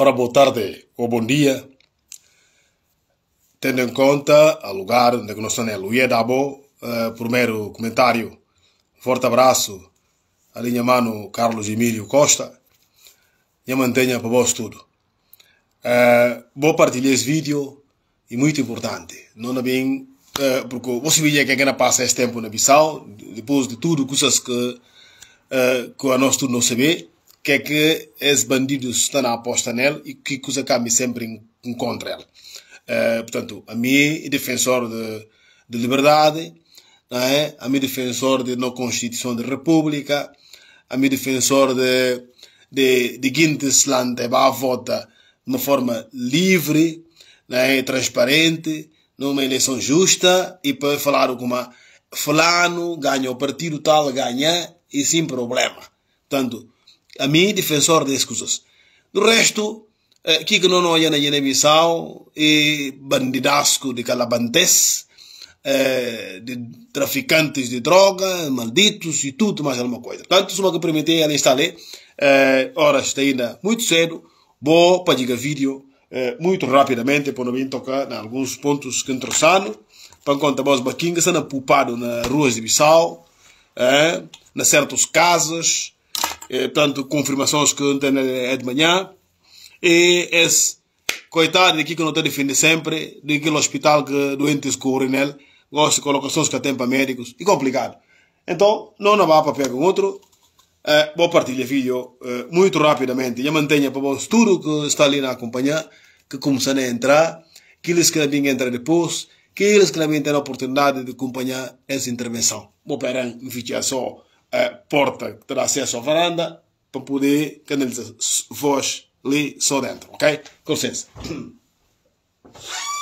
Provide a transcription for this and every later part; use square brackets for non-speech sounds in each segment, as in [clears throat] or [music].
Ora, boa tarde ou bom dia. Tendo em conta o lugar onde é nós estamos, e é eh, primeiro comentário, forte abraço a linha mano Carlos Emílio Costa e mantenha para vós tudo. Eh, vou partilhar esse vídeo e muito importante. Não é bem, eh, porque você vê que ainda passa esse tempo na Bissau, depois de tudo, coisas que, que a nós tudo não sabemos que é que esses bandidos estão na aposta nele e que coisa que sempre encontra ele. Uh, portanto, a mim, é defensor de, de liberdade, é? a mim, é defensor de não constituição de república, a mim, é defensor de, de, de Guintesland, a vota de uma forma livre, é? transparente, numa eleição justa e para falar alguma fulano ganha o partido tal, ganha e sem problema. Portanto, a mim, defensor das escusas. Do resto, eh, que não não na Guiné-Bissau e bandidasco de calabantes, eh, de traficantes de droga, malditos e tudo mais alguma coisa. Tanto uma que permiti ela instalar eh, horas ainda muito cedo, vou para diga vídeo eh, muito rapidamente para não vir tocar em alguns pontos que interessam. Para conta vós baquingas, sendo poupado nas ruas de Bissau, eh, na certas casas, eh, portanto, confirmações que não tem é, é de manhã. E esse é coitado aqui que não está defende sempre, de daquele hospital que doentes correm nele gosta de colocações que tem para médicos, e complicado. Então, não na vá para pegar com outro. Eh, vou partilhar vídeo eh, muito rapidamente. Já mantenha para vocês tudo que está ali na acompanhar, que começando a entrar, aqueles que também vêm entrar depois, aqueles que também têm a oportunidade de acompanhar essa intervenção. Vou pegar um vídeo só a porta que terá acesso à varanda para poder canalizar voz ali só dentro, ok? Com licença. [clears throat]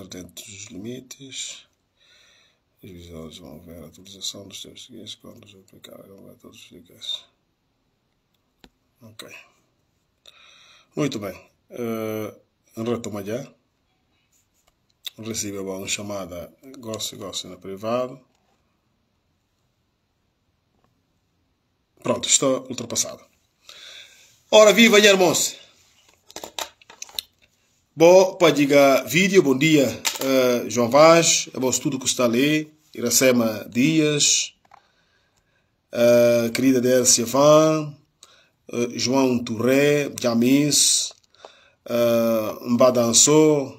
dentro dos limites. Os visores vão ver a atualização dos seus seguintes quando os aplicarem ver todos os guias. Ok. Muito bem. Uh, retoma já. Recebeu uma chamada gosto gosto na privado. Pronto, estou ultrapassado. Ora, viva, irmãos! Bom, para diga vídeo, bom dia, uh, João Vaz, é bom estudo que está ali, Iracema Dias, uh, querida Dércia Van, uh, João Touré, Jamis, uh, Mbadançô,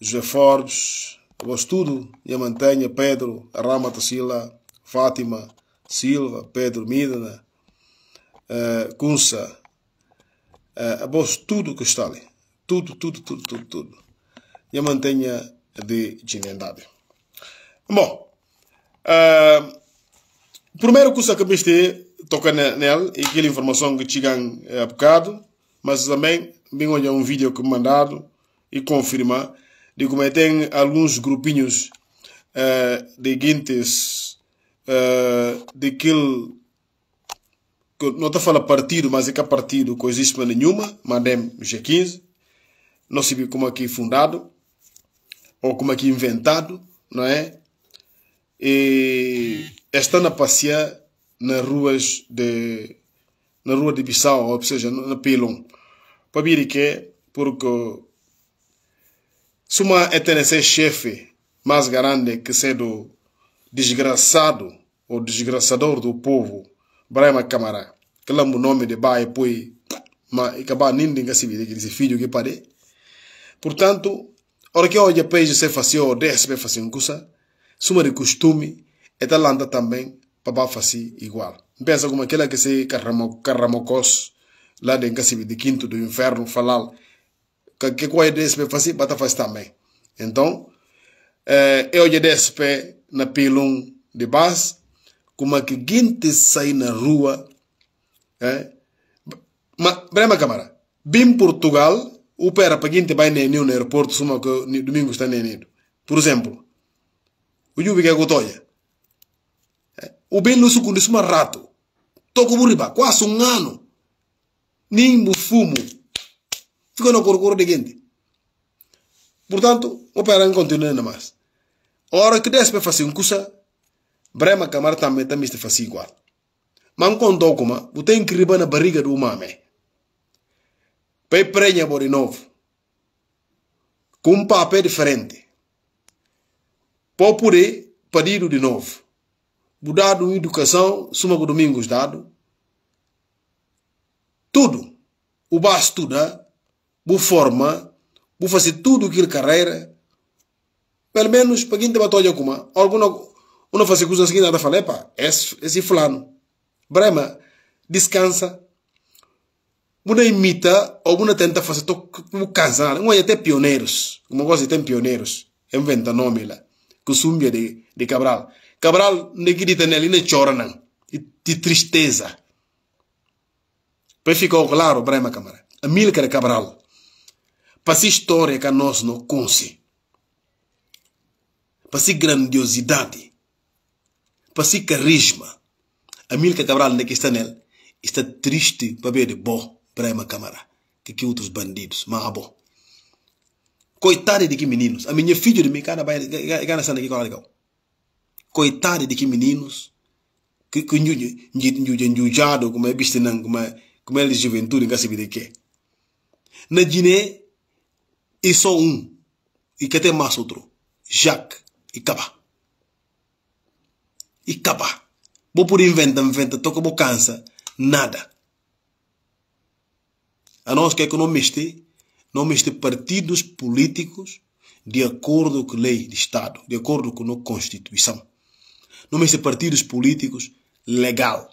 José Forbes, é bom estudo, Yamantanha, Pedro, Rama Tassila, Fátima Silva, Pedro Midana, uh, Cunça, uh, é bom estudo que está ali. Tudo, tudo, tudo, tudo, tudo. E a mantenha de dignidade Bom, uh, primeiro que eu acabei toca nele e aquela informação que chegam é, a bocado, mas também bem olhar um vídeo que me mandado e confirma de como é tem alguns grupinhos uh, de guintes uh, daquele que não está a falar partido, mas é que há é partido, coisa nenhuma, Madame G15, não se viu como aqui é é fundado ou como aqui é inventado, não é? E está a passear nas ruas de na rua de Bissau, ou seja, na Pilon. Para vir que porque se uma ETNC chefe mais grande que sendo desgraçado ou desgraçador do povo, Brahma Camará, que lembra o nome de Bai, pois, mas acabar nem ninguém se vê que esse filho que parei. Portanto, ora que olha peixe se fazia ou desce fazia fazer coisa, suma de costume, e talanta também papá fazia igual. Pensa como aquela que se carramocos lá dentro de quinto do inferno, falar que coisa desce para fazer, bata faz também. Então, eh, eu já desce na pilão de base, como que gente sai na rua, eh? mas, brema, camarada, bem Portugal, o pera paguinte vai nenio no aeroporto suma que domingo está nenido. Por exemplo, o jubi que é gotoia. Eh, o bem luso kundi suma rato. Toco buriba, quase um ano. Nimbo fumo. Ficou no corcoro de gente. Portanto, o pera continua na mais. Ora que despe fazer um cusa, brema camar também também misto fazer igual. Mas um condócoma, o tem criba na barriga do umame. Pei prenha novo. com um papel diferente. Pode poder pedido de novo. Mudado em educação, suma com domingos dado. Tudo. O basta tudo, o forma, o fazer tudo aquilo carreira. Pelo menos, para quem tem batalha Alguma uma, alguma, uma fazer coisa assim, nada fala, epa, esse, esse fulano. Brema, descansa, Muna imita ou muna tenta fazer como Não é até pioneiros. Uma coisa tem pioneiros. Inventa nome lá. Cusumbia de, de Cabral. Cabral, neguidita nele, ne chora não. De tristeza. Para ficar claro, Brahma Câmara. Amilcar Cabral. Para essa história que nós não conhece, Para essa grandiosidade. Para esse carisma. Amilcar Cabral, está nele, está triste para ver de bom. Prema Câmara, que, que outros bandidos, marabó ah, Coitado de que meninos, a minha filha de mim, cara, cara, sendo aqui, legal Coitado de que meninos, que que como é bistinan, como é, como é juventude, que se vira que. Na Guiné, e só um, e que tem mais outro, Jacques e capa E capa Vou por inventa, inventa, toca, vou cansa, nada. A nós quer que não é meste, não meste partidos políticos de acordo com a lei de Estado, de acordo com a Constituição. Não meste partidos políticos legal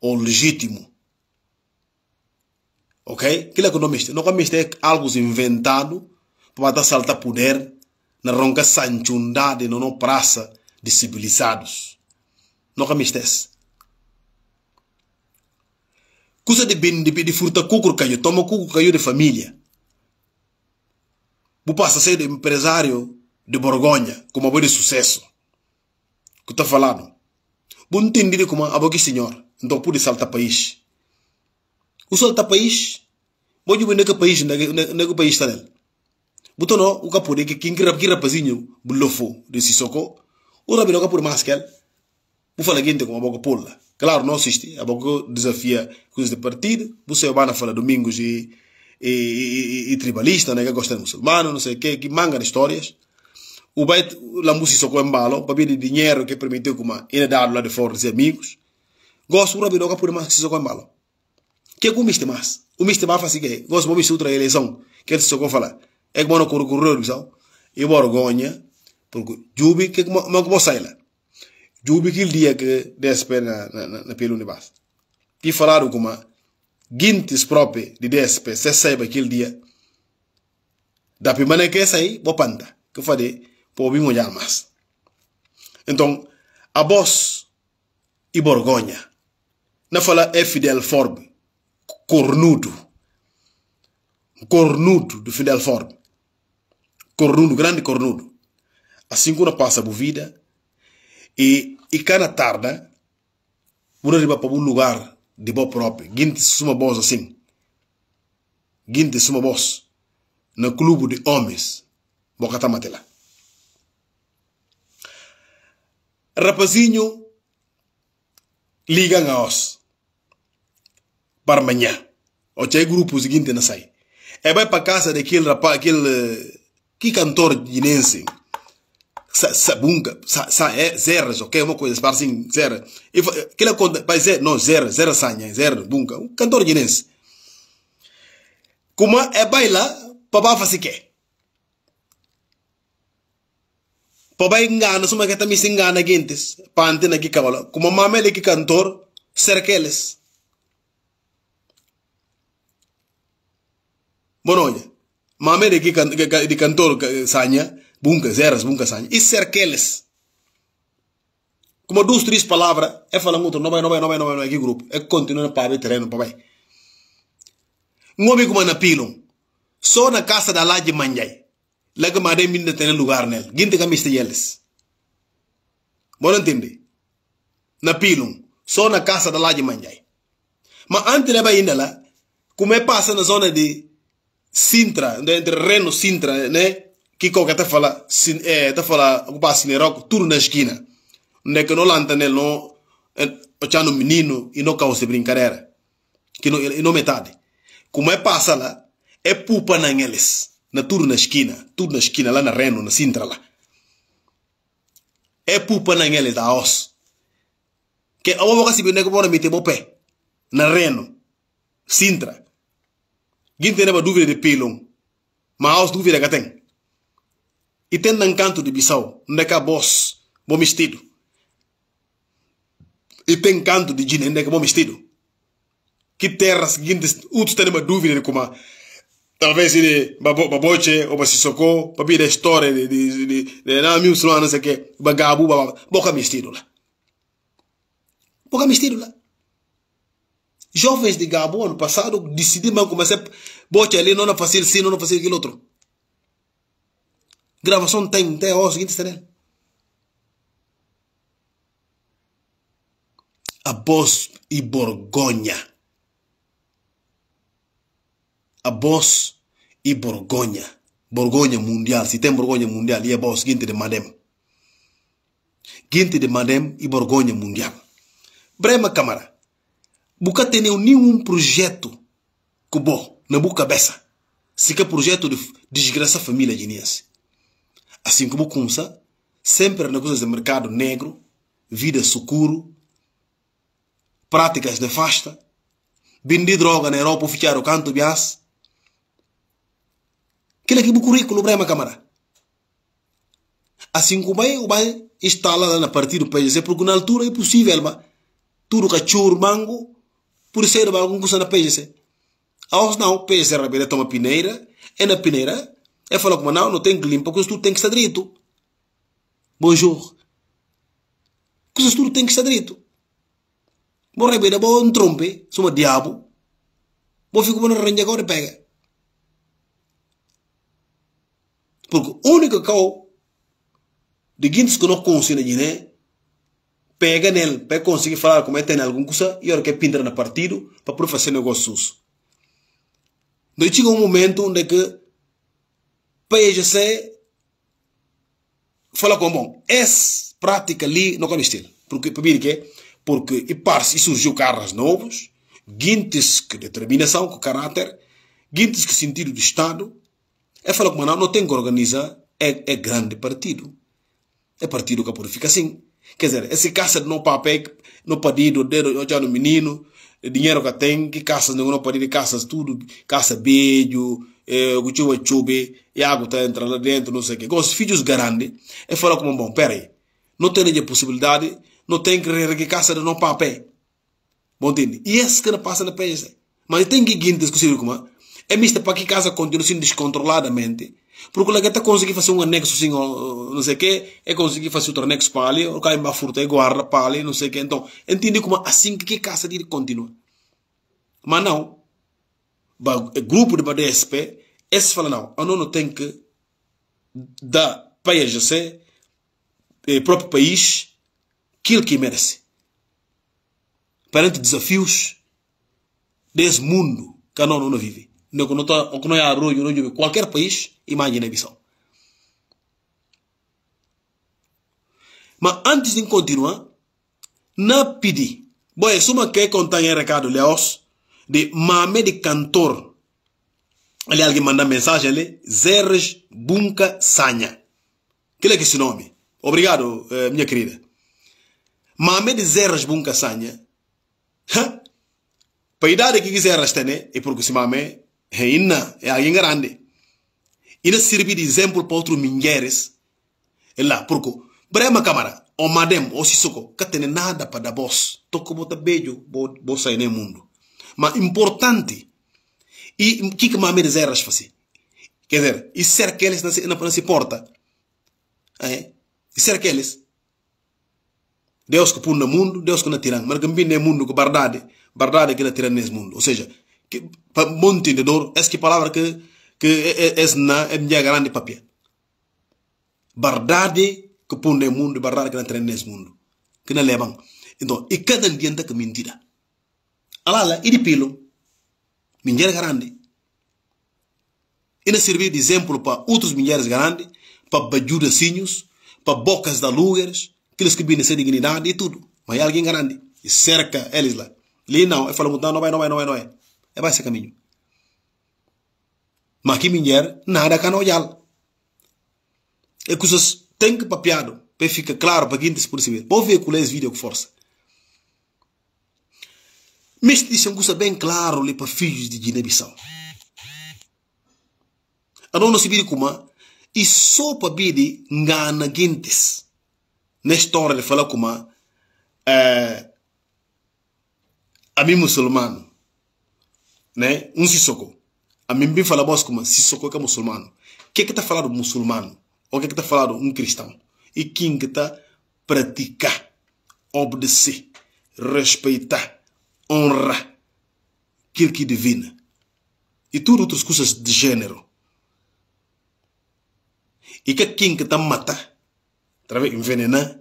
ou legítimo. Ok? Aquilo é que não meste. Não meste é algo inventado para assaltar poder na ronca sanchundade, na praça de civilizados. Não meste é Coisa de, de, de furta cucur canho, toma cucur canho de família. Vou passar a ser empresário de Borgonha, com uma de sucesso. Que está falando. Vou entender como a boca senhor, então pude saltar país. O saltar país, vou dizer que país, que país está nele. Buto no, o capô de que quem que rapazinho, bulofo, de Sissoko, o rabino capô de Maskel, vou falar gente como a boca pula. Claro, não assiste. É porque desafia coisas de partido. Você vai fala domingos e, e, e, e tribalista, né? Que gosta de muçulmano, não sei o quê. Que manga de histórias. O bait, a socou só com embalo. Para de dinheiro que permitiu que ele dado lá de fora de amigos. Gosto, o Rabi que por mais que só com embalo. Que é com o Mr. Mas. O Mr. Mas faz o quê? Gosto de outra eleição. Que ele é só com falar. É que mano, corro, corro, corro, E o Borgonha. Porque Jubi, que é que o vou lá? juubi kil dia ke DSP na, na, na, na ni bas. Ti falaram kuma gintis propi di DSP se saiba kil dia. Da pi mane ke sai bo panta que fade po bi mo mas. Então a boss e Borgonha na fala é Fidel Forb cornudo. Cornudo do Fidel Forb. Cornudo, grande cornudo. Assim que passa a vida, E, e cada tarde, vou arribar para um lugar di bom próprio. ginti suma voz assim. ginti suma voz. na clube di homens. Bocata Matela. Rapazinho, Liga a nós. Para O que é grupo ginti não sai. É e vai para casa kil rapa kil Que eh, cantor guinense Sabunga, é zeras, ok? Uma coisa, assim, zera. Aquela conta, vai zero, é é, não, zero, zero sanha, zero, bunga. Um cantor guinense. Como é baila, papá faz o quê? Papá engana, suma que também se engana, gentes, pante na que cavalo. Como mamele que cantor, cerqueles. Bonoia. Mamele que cantor, sanha, bunkers, eras bunkers sanja. Is cerqueles. Como duas, três palavras, é falando muito, não vai, não vai, não vai, não vai, não vai, que grupo. É continuando para abrir terreno, papai. Um homem como na Pilum, só na casa da lá de Manjai. Lá que madem ter tem lugar nele. Guinte que a eles. Bom, entende? Na Pilum, só na casa da lá de Manjai. Mas antes ir ainda lá, como é passa na zona de Sintra, entre Reno Sintra, né? que qualquer tá falar, é, eh, tá falar, o passe nero, tudo na esquina. Onde é que não lanta nele, não, o chano menino e não causa brincadeira. Que não, e não metade. Como é passa lá, é pupa na eles. Na tudo na esquina, tudo na esquina, lá na Reno, na Sintra lá. É pupa na eles da os. Que a boca se brinca, bora meter o pé. Na Reno, Sintra. Quem tem dúvida de pelão, mas Haus dúvida que tem. E tem um canto de Bissau, é boss, bom vestido. E tem canto de é que é bom vestido. Que terras guindes, outros têm uma dúvida de como talvez ele baboche ou basisoko, papi a história de de de de na muçulmano não sei que, bagabu babá, boca vestido lá. Boca vestido lá. Jovens de Gabo ano passado decidiram começar boche ali não é fácil sim, não é fácil que outro. Gravação tem, tem a seguinte será ele. e Borgonha. a Bos e Borgonha. Borgonha mundial. Se tem Borgonha mundial, e é o seguinte de Madem. Guinte de Madem e Borgonha mundial. Brema Câmara. Buca tem nenhum projeto que bom na boca cabeça. Se que projeto de desgraça família guineense assim como Kumsa, sempre negócios de mercado negro, vida sucuro, práticas nefastas, vendi droga na Europa, ficar o canto bias. Aquilo aqui é o currículo, problema, Câmara. Assim como é, o bem instala lá na partida do PGC, é porque na altura é possível, mas tudo cachorro, é mango, por ser algum coisa na país. É. Aos não, o PGC era a toma pineira, é na pineira, ele falou como não, não tem que limpar, porque tudo tem que estar direito. Bonjour. Coisas tudo tem que estar direito. Bom rebeda, bom trompe, sou um diabo. Bom fico bom arranjar agora e pega. Porque o único que eu de quem que não consigo né, né, Pega nele, para conseguir falar como é que tem alguma coisa e agora que pintar no partido para poder fazer negócios. Daí chega um momento onde é que PSC fala com bom, essa prática ali não conistil. Porque, porque, porque e parce, e surgiu carros novos, guintes que determinação, com caráter, guintes que sentido de Estado. É falar com não, não tem que organizar, é, é grande partido. É partido que a ficar assim. Quer dizer, esse caça de não papel, não pedido, dedo, já no menino, dinheiro que tem, que caça, não pedido, caça tudo, caça beijo, eh, kuchiwa chube yago ta entrada dentro não sei que os filhos grande é falar como bom peraí não tem nenhuma possibilidade não tem que requecer não papel bom tende e esse que não passa na pensa mas tem que guindas que como é mista para que casa continue sendo descontroladamente porque lá que está conseguir fazer um anexo assim, não sei que, é conseguir fazer outro anexo para ali, ou cai uma furta e guarda para ali, não sei que. Então, entende como assim que a casa dele continua. Mas não, o grupo de BDSP, esse fala não, a não tem que dar para a GC, eh, próprio país, aquilo que merece. Perante desafios desse mundo que a não vive. Não, não, tá, não é não qualquer país, imagina a visão. Mas antes de continuar, não pedi. Bom, se uma que contar em recado, Leos, de Mohamed Cantor. Ali é alguém mandou mensagem ali, Zerj é Bunka Sanya Que é esse nome? Obrigado, eh, minha querida. Mohamed Zerj Bunka Sanya Para a idade que quiser tem E né? é porque se mame, é inna, é alguém grande. ele serve de exemplo para outros mulheres. É lá, porque, brema camarada, o madem, o sisoko, que tem nada para dar boss. Toco bota tá beijo, boa sair no né, mundo mas importante. E o que que mames eras fazer? Quer dizer, e ser que eles não, não se porta? É? E ser que eles? Deus que põe no mundo, Deus que não tira. Mas também no mundo que verdade, verdade que não tira nesse mundo. Ou seja, que, para bom entendedor, essa que palavra que, que é, é, na, é minha grande papel. Verdade que põe no mundo, verdade que não tira nesse mundo. Que não levam. Então, e cada dia que mentira alala idi pilo mulheres grande ele serviu de exemplo para outras mulheres grandes para bajudas sinhos para bocas da lugares aqueles que vêm sem dignidade e tudo mas alguém grande e cerca eles lá Ele não eu falo não não vai não vai não vai não é é vai esse caminho mas que mulher nada cano é coisas tem que papiado para ficar claro para quem se perceber pode ver com é esse vídeo com força mas disse Angusta bem claro ali para filhos de Guiné-Bissau. A dona Sibiri Kuma e só para bide ngana guintes. Na ele fala Kuma é, eh, a mim muçulmano, né? Um sissoko. A mim bem fala Kuma sissoko que é muçulmano. Que é que está falando muçulmano? Ou que é que está falando um cristão? E quem que está praticar, obedecer, respeitar honra aquilo que é divina E tudo outras coisas de gênero. E que quem que está matar através de envenenar,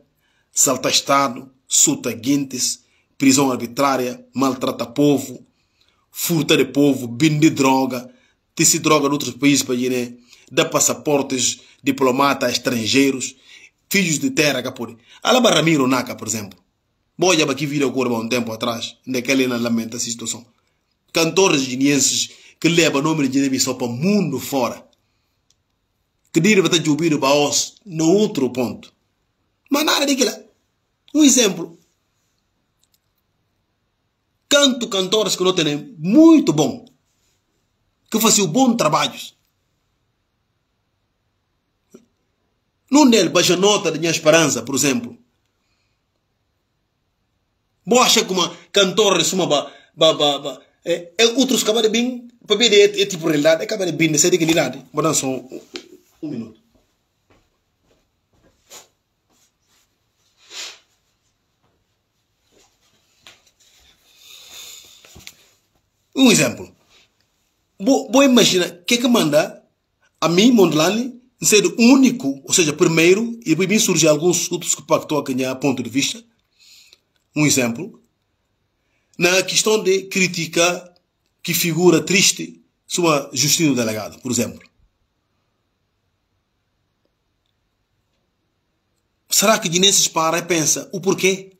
salta Estado, suta guintes, prisão arbitrária, maltrata povo, furta de povo, binde droga, tece droga de outros países para Guiné, dá passaportes diplomata a estrangeiros, filhos de terra, capore. Alaba Ramiro Naka, por exemplo. Boja aqui vira o corpo há um tempo atrás, naquela na lamenta situação. Cantores genienses que levam o nome de guiné para o mundo fora. Que direm para Jubiro o os no outro ponto. Mas nada de lá. Um exemplo. Canto cantores que não têm muito bom. Que faziam bons trabalhos. Num deles, baixa nota de minha esperança, por exemplo Boa como cantor suma ba ba ba ba é, eh, outros eh, acaba de bem para ver é, é tipo realidade é acaba de bem de ser de realidade. Vou dar só um, minuto. Um exemplo. Vou, vou imaginar que que manda a mim, Mondlane, ser único, ou seja, primeiro, e depois surgem alguns outros que pactou a ganhar ponto de vista, um exemplo, na questão de crítica que figura triste sua Justino Delegado, por exemplo. Será que Dinenses para e pensa o porquê?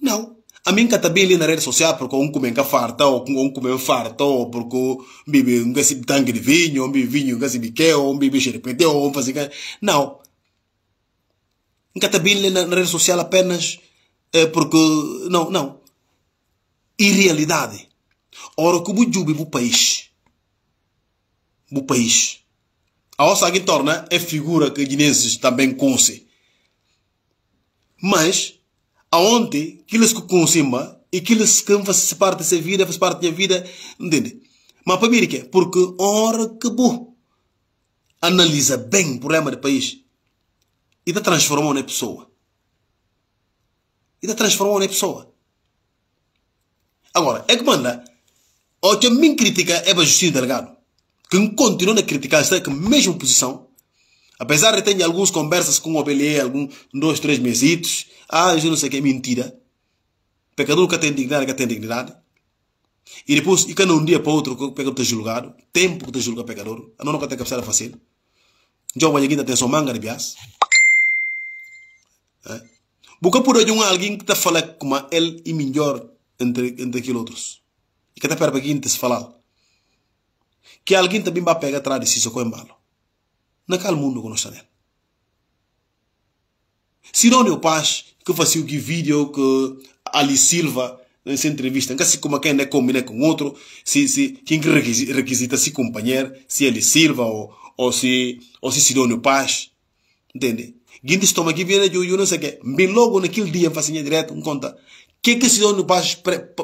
Não. A mim que também ali na rede social porque um come farta, ou um come farta, ou porque bebe um gás de tanque de vinho, um bebe vinho, um gás de ou um bebe xerepete, ou um faz... Não. Encatabile na, na rede social apenas é, porque. Não, não. Irrealidade. Ora, como jube no país. no país. A ossa que torna né, é figura que guinenses também conhecem. Mas, aonde aqueles que consumam e aqueles que fazem parte dessa vida, fazem parte da vida, entende? Mas para mim, porque, ora, que bom. Analisa bem o problema do país e te transformou na pessoa. E te transformou na pessoa. Agora, é que manda, o que me critica crítica é para Justino Delgado, que continua a criticar esta mesma posição, apesar de ter algumas conversas com o Abelê, alguns dois, três mesitos, ah, eu não sei o que é mentira. Pecador que tem dignidade, que tem dignidade. E depois, e cada um dia para outro, o pecador está julgado. Tempo que está julgado pecador. A não nunca tem que fazer. fácil. Já aqui, Banhaguinda tem manga de bias. Eh? Buka pura junga alguien que te fala como ele e melhor entre entre que E que te perba que te falar. Que alguém também vai pegar atrás de si socorro embalo. Naquele mundo que nós estamos. Se não eu paz que fazia o vídeo que Ali Silva nessa eh, entrevista, que se como quem é combina com outro, se se quem requisita se companheiro, se Ali Silva ou ou se ou se Sidônio Paz, entende? gindi de gi não sei o que. mbin logo naquele dia diem fasinha direto um conta que que se deu no país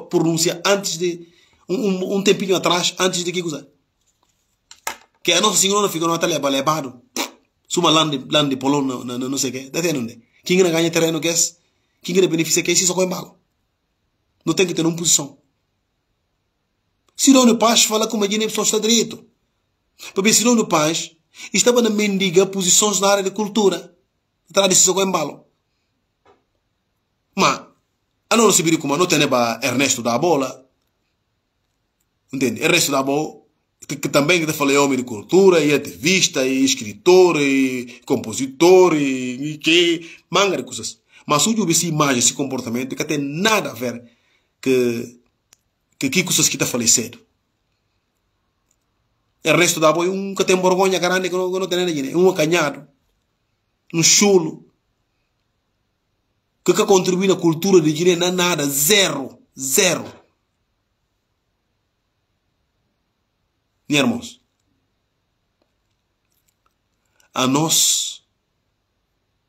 pronuncia antes de um, um, um, tempinho atrás antes de que coisa que a nossa senhora ficou na talha balebado suma lande lande polon não não não sei que tá tendo quem não ganha terreno que é quem não beneficia que é só com não tem que ter uma posição se não no país fala como a gente só está direito porque se não no país estava na mendiga posições na área de cultura tara di sisoko en balo ma anono sibiri kuma não tene ba ernesto da bola entende ernesto da bola que, também que falei homem de cultura e ativista e escritor e compositor e, que manga de coisas mas hoje eu essa imagem esse comportamento que tem nada a ver que que que coisas que está cedo. Ernesto da bola um que tem vergonha grande que não, que não tem ninguém um acanhado no chulo. Que é que contribui na cultura de Guiné? Não é nada, zero, zero. Minha irmãos, a nós,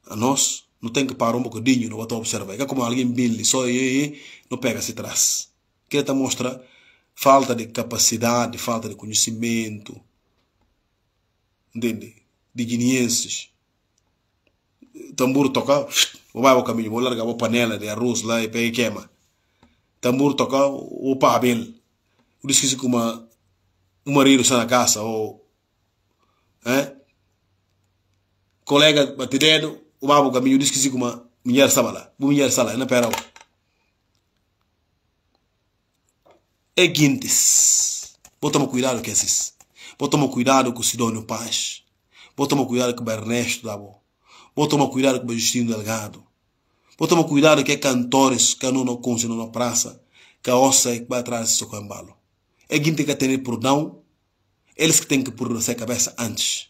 a nós, não tem que parar um bocadinho, não vai observar. É como alguém bilhe, só aí, não pega-se atrás. Quer te mostrar falta de capacidade, falta de conhecimento, entende? De guineenses tambor toca, o vai o caminho, vou largar a panela de arroz lá e pega queima. Tambor toca, o pá bem. O disse que uma um marido está na casa ou é? colega bate dedo, o vai o caminho, disse que uma mulher estava lá, uma mulher está lá, não pera. É guintes. Vou tomar cuidado com esses. Vou tomar cuidado com o Sidônio Paz. Vou tomar cuidado com o Ernesto da boa. Vou tomar cuidado com o Justino Delgado. Vou tomar cuidado que é cantores que é não conhecem na praça, que a ossa é que vai atrás do seu cambalo. É quem tem que ter perdão, eles que têm que pôr a cabeça antes.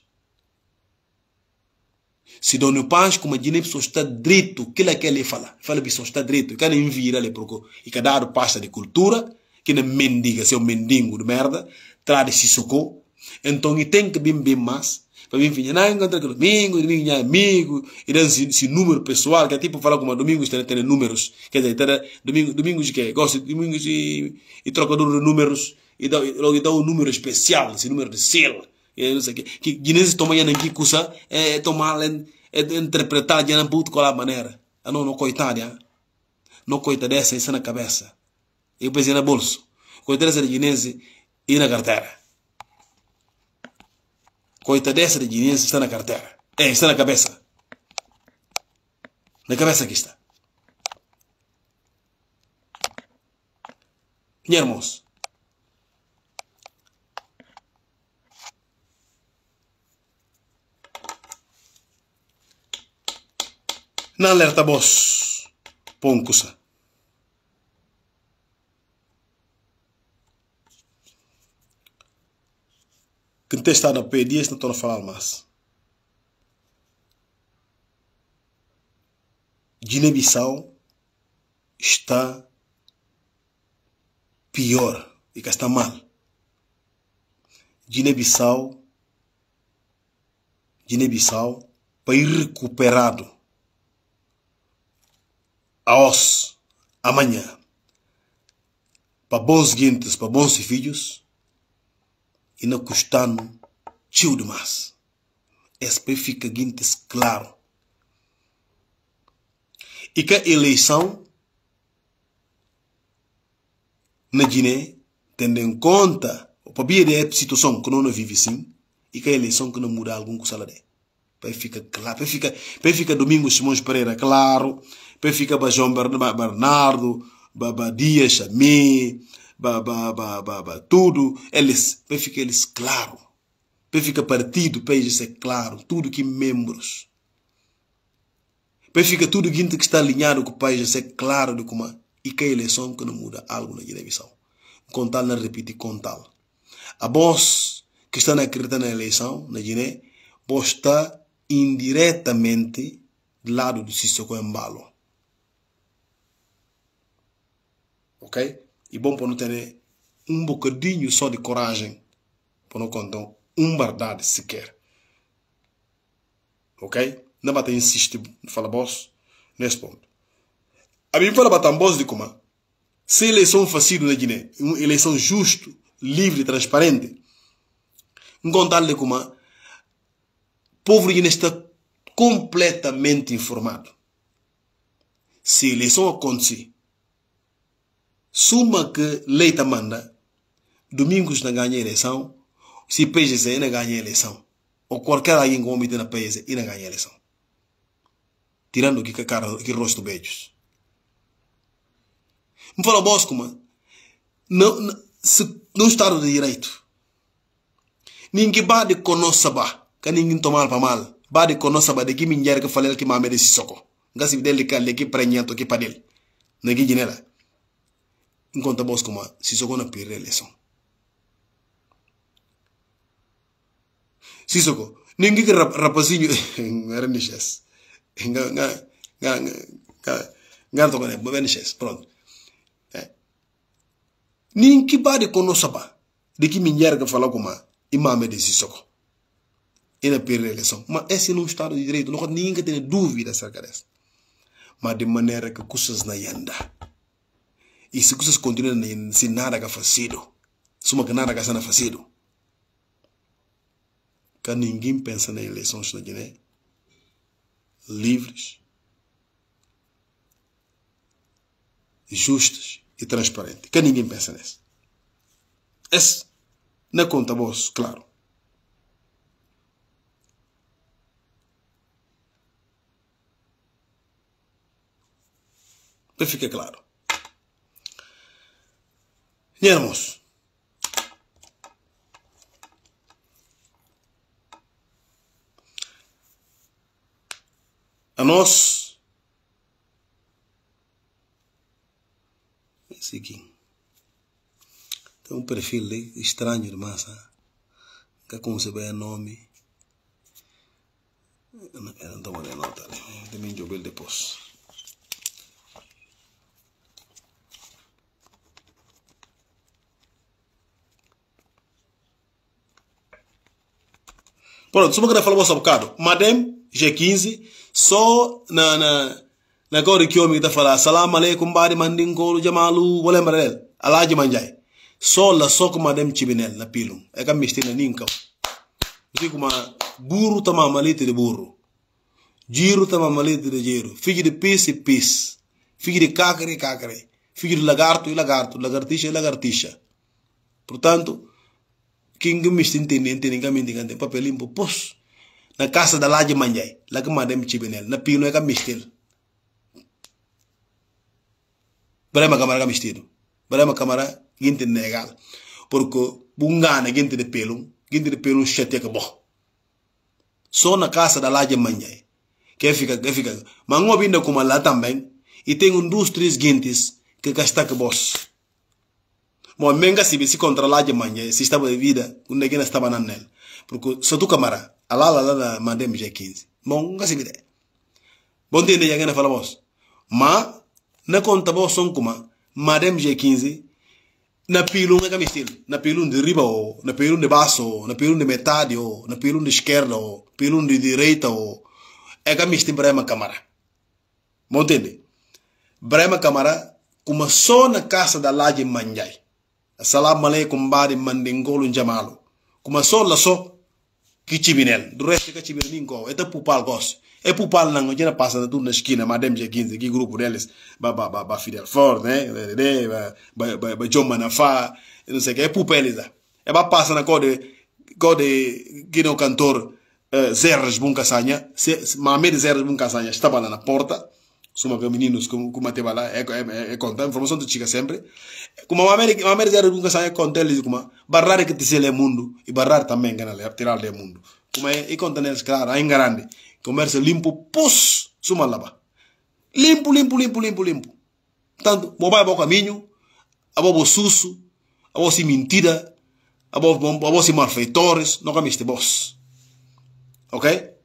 Se dono Paz, como a Guiné, pessoa está direito, O que ele fala, fala que está direito, que nem vira, ele procura, e que dar pasta de cultura, que não mendiga, seu mendigo de merda, traz se socorro, então ele tem que bem, bem mais, para mim, filha, não encontrar aquele domingo, domingo tinha é amigo, e dando é esse, número pessoal, que é tipo falar como domingos tem, tem números. Quer dizer, tem, domingo, domingo de que gosta de domingos e, e trocador de números, e dá, logo dá um número especial, esse número de selo. E não sei o quê. Que guinenses tomam aqui, cusa, é, é tomar, é, é interpretar, já não pode colar maneira. Ah, não, não, coitada já. Não coitado dessa, isso é na cabeça. e Eu pensei na bolso. Coitado dessa de guinense e na carteira. Coitadessa de dinheiro está na carteira. É, está na cabeça. Na cabeça que está. Minha irmãos, na alerta boss, poncusa. quem tem estado a pé dias não estou a falar mais. Guiné-Bissau está pior e que está mal. Guiné-Bissau, Guiné-Bissau, ir recuperado. Aos, amanhã, para bons guintes, para bons filhos, e não custando tio demais. SP fica guintes claro. E que a eleição na Guiné, tendo em conta o papel de situação que não vive assim, e que a eleição que não muda algum com salário. Para fica claro, para fica, para fica Domingos Simões Pereira claro, para fica João Bernardo, Baba Dias Chamé, ba, ba, ba, ba, ba, tudo, eles, para ficar eles claro. para ficar partido, para eles é claro, tudo que membros. Para ficar tudo que está alinhado com o país, é claro do como e que a eleição que não muda algo na direção. Contar não repete contar. A voz que está na acreditando na eleição, na Guiné, posta indiretamente do lado do Sissoko Embalo. Ok? e bom para não ter um bocadinho só de coragem para não contar uma verdade sequer. Ok? Não bata insistir, fala boss, nesse ponto. A Bíblia fala bata boss de como? Se eleição fácil na né, Guiné, uma eleição justa, livre e transparente, contar lhe como o povo guiné está completamente informado. Se eleição acontecer, suma que Leita manda, Domingos não ganha eleição, se PGC não ganha eleição, ou qualquer alguém que omite na PGC e não ganha eleição. Tirando que, cara, que rosto beijos. Me fala, Bosco, mano, não, não, se, não está de direito, ninguém bade conosco, que ninguém tomar para mal, bade conosco, de que minha que falei que mamãe de sissoko, gasi dele que ali que prenhento é que padel, ninguém genera enquanto bos como se sogo na pire leção si sogo ninguém [laughs] eh, que rap, rapazinho era niches nga nga nga nga nga toga ne bobe niches pronto é. ninguém que bade kono saba de que minhar que fala como imame de si é e na primeira leção mas esse não é um estado de direito não ninguém que tenha dúvida acerca dessa mas de maneira que coisas na yanda e se vocês continuam a ensinar a fazer, suma que nada a fazer, que ninguém pensa nas eleições na Guiné, livres, justas e transparentes. Que ninguém pensa nisso. Esse não conta vos, claro. Para ficar claro. Vamos. A nós. Esse aqui. Tem um perfil estranho, irmã. Nunca o nome. Eu não, estou não estou nota. Também ele depois. Pronto, só uma coisa falou um bocado. Madame G15, só na, na, na cor que o homem está falando, salam aleikum, bari mandingolo, jamalu, alá de manjai. Só lá só com Madame Chibinel, na pilum. É que a mistura ninca. Fico uma burro tamamalite tá de burro. Giro tamamalite tá de giro. Fique de pis e pis. Fique de cacre e cacre. Fique de lagarto e lagarto, lagartixa e lagartixa. Portanto, quem me está entendendo, tem papel limpo, pôs. Na casa da laje manjai, lá que Madame me na pino é que Brema camara que Brema camara, gente negal. Porque, bungana, gente de pelum gente de pelum chateia que Só na casa da laje manjai. Que fica, que fica. Mas não vindo lá também, e tem um, dois, três que gastam que boss. mo menga sibi si controlaje manje si estaba de vida unne gena estaba nanel que surtout camara ala la la mande mi jekinzi monga sibi de bon dende ya gena fala bos ma na conta bos son kuma madem jekinzi na pilunga kama estilo na pilun de riba o oh. na pilun de basso na pilun de metade o oh. na pilun de esquerda o oh. pilun de direita o é kama estilo brema camara mo entende brema camara começou na casa da laje manjai assalamu alaikum mbari mandingolu njamalu kuma solla so ki cibinel du reste ka cibir ningo eta pupal gos e pupal nango jena passa da tunna skina ma dem je ginze gi grupo deles ba ba ba, ba fidel for né de ba ba ba, ba jomma na fa não sei que é pupeliza e ba passa na code code gino cantor uh, eh, zerres buncasanha se mamed zerres buncasanha estava lá na porta suma pia meninos é é conta informação do chica sempre kuma a mamere zero nunca sai contar eles como barrar que te se tisele mundo e barrar também ganha le tirar le mundo é, e conta neles claro em grande comércio limpo pus suma ba. limpo limpo limpo limpo limpo tanto mobile bom caminho abo suso, abo se mentira a bobo se malfeitores não camiste boss ok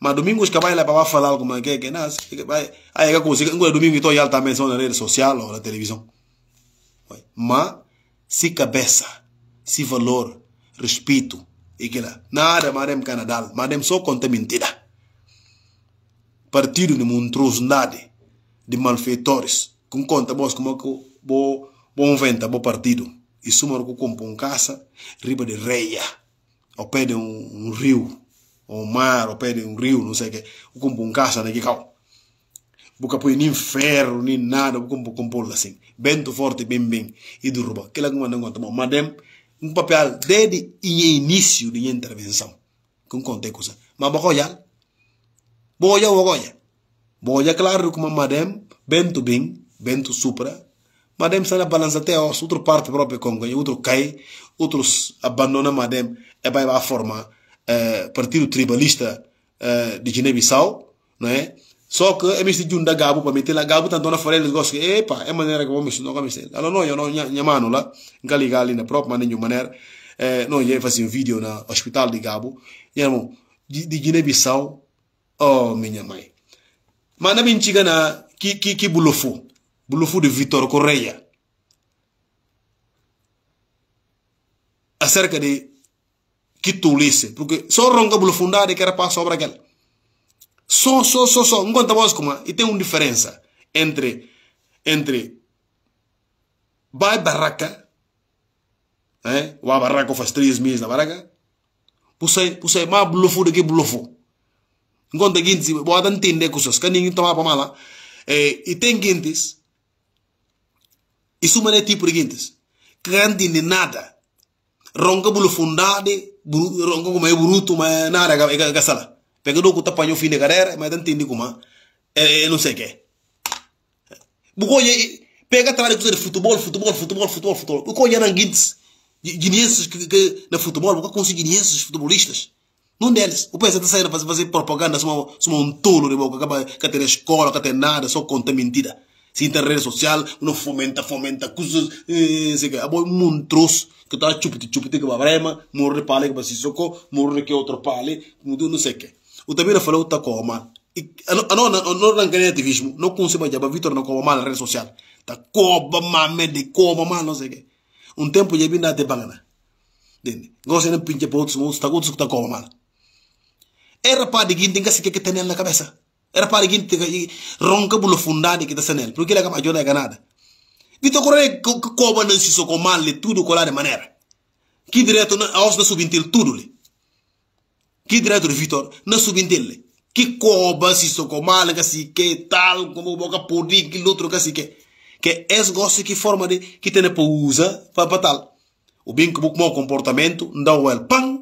mas domingo os cabais lá para falar alguma que que nas, vai, aí que consigo, agora domingo estou alta também só na rede social ou na televisão. Mas se cabeça, se valor, respeito e que lá, nada madem canadal, madem só conta mentira. Partido de nada de malfeitores, com conta bons como que bo bom venta, bo partido. E suma que compõe um riba de reia, ao pé de um, um rio ou mar, ou pé de um rio, não sei o quê. O combo um caça daqui cá. Boca põe nem ferro, nem nada, o combo compor assim. Bento forte, bem, bem. E derruba. Que lá que mandam conta. Madem, um papel desde o início de intervenção. Com contei coisa. Mas bocoyal. Boia ou boia. Boia, claro, como madem, bento bem, bento supra. Madem sana balança até os outro parte própria com ganho, outro cai, outros abandona madem, é vai formar uh, eh, partido tribalista uh, de Guiné-Bissau, não é? Só que é misto de Gabo para meter lá. Gabo está dona Farela e gosta. Epa, é maneira que vamos não vamos ter. Ela não, eu não, minha mano lá. Galiga ali na própria maneira, maneira. Eh, não, eu fazer um vídeo no hospital de Gabo. E irmão, de, de Guiné-Bissau, oh, minha mãe. Mas na minha é mentira na, que, que, que bulofu? Bulofu de Vitor Correia. Acerca de kitulise porque só ronga bulo fundare que era para sobra aquela só só só só conta vós como e tem uma diferença entre entre vai barraca eh wa barraca faz três meses na barraca pusai pusai ma blufo de que blufo enquanto que gente pode entender coisas que ninguém toma para mala eh, e tem gentes isso não é tipo de gentes grande não nada ronga bulo fundade rongo kuma é bruto mas nada ga sala pega do kuta panho fim de carreira mas não entendi como é não sei que bukoye pega trabalho de futebol futebol futebol futebol futebol bukoye não guindes guineenses que, que na futebol bukoye conseguir guineenses futebolistas num deles, o pessoal está saindo para fazer propaganda, só um tolo de boca, que tem escola, que tem nada, só conta mentira. Sinta rede social, uno fomenta, fomenta, coisas, eh, se sei que, aboi montros, que tá chupiti, chupiti, que brema, morre pale, que basi soco, morre que outro pale, mudo, não sei que. O também ele falou, tá coma. Ah, não, ah, não, não, não ganha ativismo, não consigo, já, Vitor não coma mal na rede social. Tá coma, mame, de coma, mal, não sei que. Um tempo já vim dar te bangana. Dende, gosta de pinche potos, monstros, tá com isso que tá coma mal. Era pá de guindinga, se que que tem na cabeça. era para pare gin tega ronka bulo que está senel porque ele la kam ajona ganada vito corre coba nan si soko malle tudo colar de maneira que direto não aos não subintil tudo lhe. que direto de Vitor na subintil le que coba si soko malle que si que tal como boca podi que outro que si que que es gosto que forma de que tem para usa para tal o bem que o comportamento não dá o el pan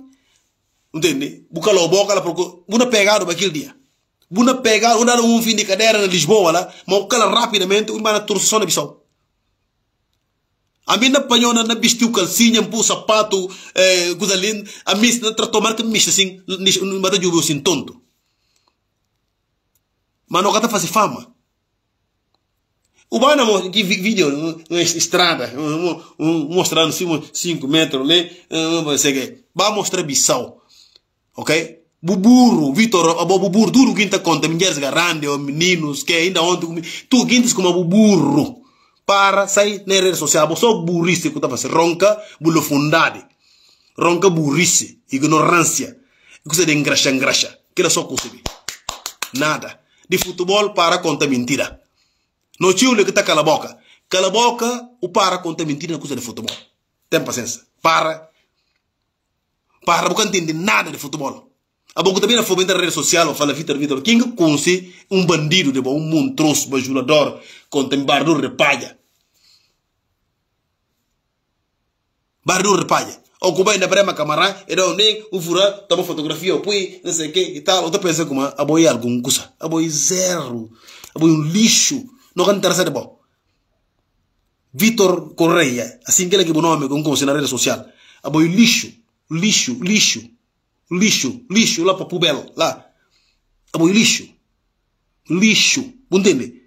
entende bucalo boca lá porque uma pegada naquele dia Buna pegar, uma não um fim de cadeira na Lisboa lá, mas o rapidamente, uma na torção na Bissau. A mim na panhona, na vestiu calcinha, pôr sapato, eh, A mim na tratou marca, me assim, não mata de assim, tonto. Mas não gata fazer fama. O bana que vídeo, uma estrada, mostrando 5 metros ali, vamos Vai mostrar Bissau. Ok? buburu vitor abo buburu duro quinta conta mulheres grande ou meninos que ainda ontem tu quintas como buburu para sair na rede social abo só burrice que tá fazendo assim, ronca fundade ronca burrice ignorância que você de engraxa engraxa que era só conseguir nada de futebol para conta mentira não tio que está cala boca cala boca o para conta mentira na coisa de futebol tem paciência para para não entende nada de futebol a Abongo também na fomenta rede social, fala Vitor Vitor King, com conhece um bandido, de um monstruoso bajulador, contemplador, repalha. Bardo repalha. O que vai na brema camará, era eh, o nem, o furá, toma fotografia, o pui, não sei o que e tal. Outra pensa como, a boia algum coisa, boia zero, a boia um lixo, não vai interessar de bom. Vitor Correia, assim que ele é que o nome, com conhece na rede social, a aboi lixo, lixo, lixo. Lixo, lixo lá para pubelo, lá. É lixo. Lixo. Entende?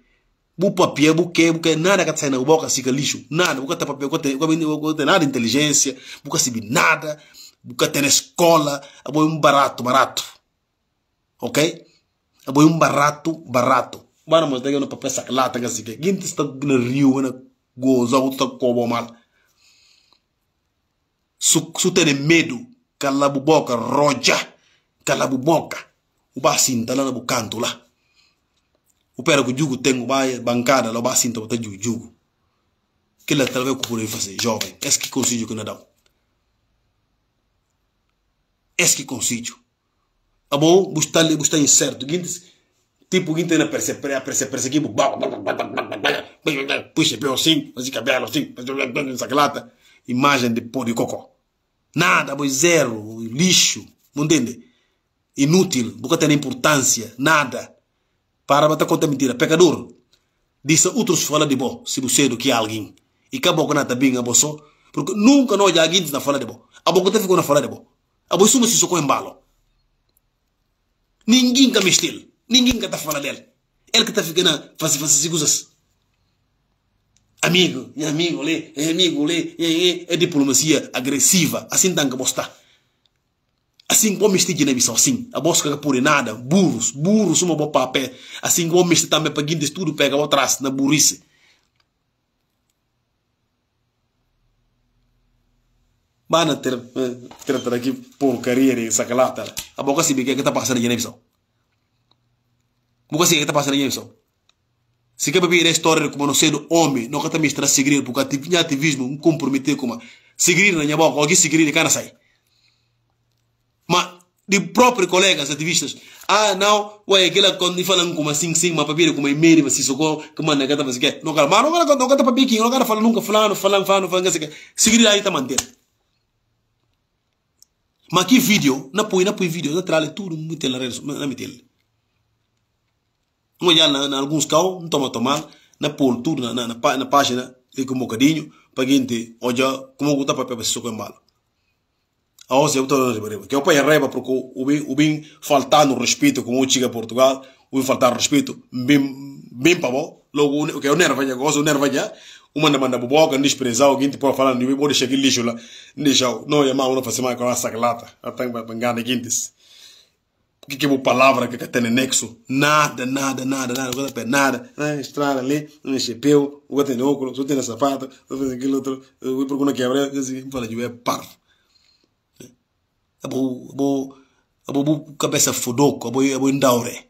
Bu papel, bu que, bu que, nada que sai na boca, fica assim é lixo. Nada, buca tem papel, bu tem nada de inteligência, se tem nada, buca tem escola, é um barato, barato. Ok? É um barato, barato. Mano, mas daí no não papel saclata, que assim, que gente é. está no rio, na goza, outro está com o mal. Su, su tem medo kalabu boka roja kalabu boka uba sinta la bu canto la upera ku jugo o ba bancada la ba sinta bota jugo jugo que la talvez ku pure fazer jovem é que consigo que nada é que consigo abo bustar bustar incerto guintes tipo guinte na perce perce perce aqui puxa pelo assim fazer cabelo assim fazer sacolata imagem de pó de cocô Nada, pois zero, lixo, não entende? Inútil, nunca tem importância, nada. Para bater tá conta mentira, pecador. Disse outros fala de bom, se você do que é alguém. E acabou que não está bem, abosso, porque nunca nós já alguém na fala de bom. A boca ficou na fala de bom. A boi suma se em embalo. Ninguém que é me estil, ninguém que está falando dele. Ele que está ficando, fazendo essas coisas amigo, amigo lê, amigo lê, é diplomacia agressiva, assim tanga bosta. Assim como este de nevisão, assim, a bosca por nada, burros, burros, uma boa papé, assim como este também para guindes tudo pega o atrás na burrice. Mana eh, ter ter aqui porcaria e sacalata. Tá? A boca se assim, que é está passando de nevisão. Boca se assim, que é está passando de nevisão. Se quer beber a história como não sendo homem, não quer também estar seguir, porque tinha ativismo, me comprometer com seguir na minha boca, alguém seguir de cara sai. Mas de próprios colegas ativistas, ah não, ué, aquela quando falam como assim, sim, mas papira como é mail mas se socorro, que manda, que tá, mas quer não é. quer mas não quer não quero papir aqui, não quer falar nunca, falando, falando, falando, falando, que seguir aí está mantendo. Mas que vídeo, não põe, não põe vídeo, não traz tudo muito na rede, não me como já na, alguns casos não toma tomar, na pôr na, na, na, na página, e com um bocadinho, para gente, onde como botar papel para se socorrer mal. A onde eu estou a ribeira, que eu apanho a reba porque o bem, o bem faltar no respeito, como o chega Portugal, o bem faltar respeito, bem, bem para bom, logo o que é o nervo já gosta, o nervo já, uma na manda boboca, não desprezar alguém, tipo, falar eu vou deixar aquele lixo lá, deixar, não, eu não fazer mais com essa lata, até que vai bangar, ninguém disse que que é uma palavra que, tem nexo? Nada, nada, nada, nada, coisa para nada. estrada ali, um chapéu, o outro tem óculos, o outro tem sapato, o outro tem aquilo, outro, o outro não quebra, assim, fala de ver par Abo, é. é abo, é abo, cabeça fodoco, abo, abo, indaure.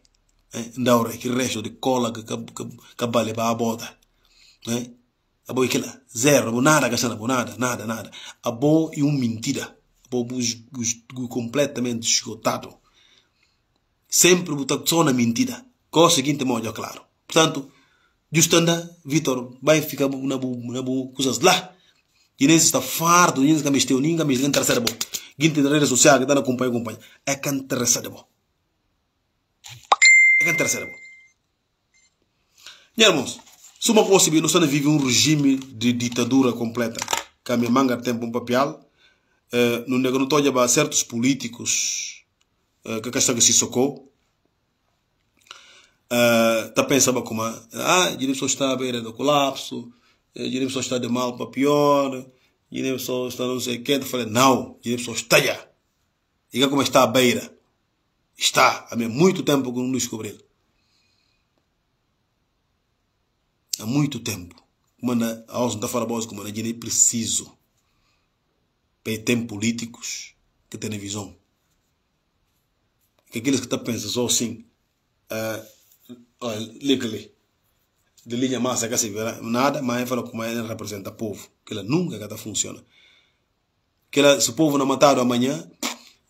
Indaure, que resto de cola que, que, que, que para a bota. Abo, aquilo, zero, abo, nada, gastando, abo, nada, nada, nada. Abo e um mentira. Abo, completamente esgotado sempre botar só na mentira. Com o seguinte modo, claro. Portanto, justanda, Vitor, vai ficar na boa, na coisas lá. E nem está fardo, nem está mexendo, nem está mexendo, nem está bom. Guinte na rede social, que está na companhia, companhia É que interessado bom. É que interessado bom. Minha irmãos, se uma possível, é nós estamos vivendo um regime de ditadura completa. Que a minha manga tem um papel. Uh, no negro não certos políticos ah, que a kakashtaga se uh, ah, está pensando como é? ah Guiné só está à beira do colapso a eh, só está de mal para pior a só está não sei o que eu falei não a direção está já e como está à beira está há muito tempo que não descobri há muito tempo como é a não está falando como é a Guiné preciso para tem políticos que têm visão que aqueles que estão tá pensando só assim, uh, olha, liga de linha massa que se vira, nada mais fala como ele representa o povo, que ela nunca que tá funciona. Que ela, se o povo não matado amanhã,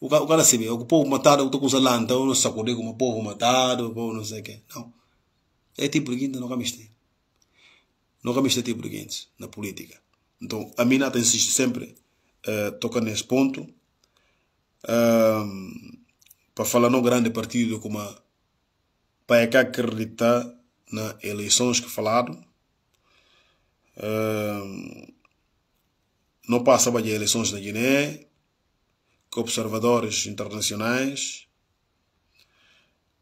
o cara, o cara se vê, o povo matado, eu estou com salão, então eu não sacudir como o povo matado, o povo não sei o quê. Não. É tipo de quinta, não vamos mistério Não vamos mistério tipo de quinta na política. Então, a minata insiste sempre, uh, toca nesse ponto. Uh, para falar num grande partido como para que acreditar nas eleições que falaram. Uh, não passava de eleições na Guiné, com observadores internacionais.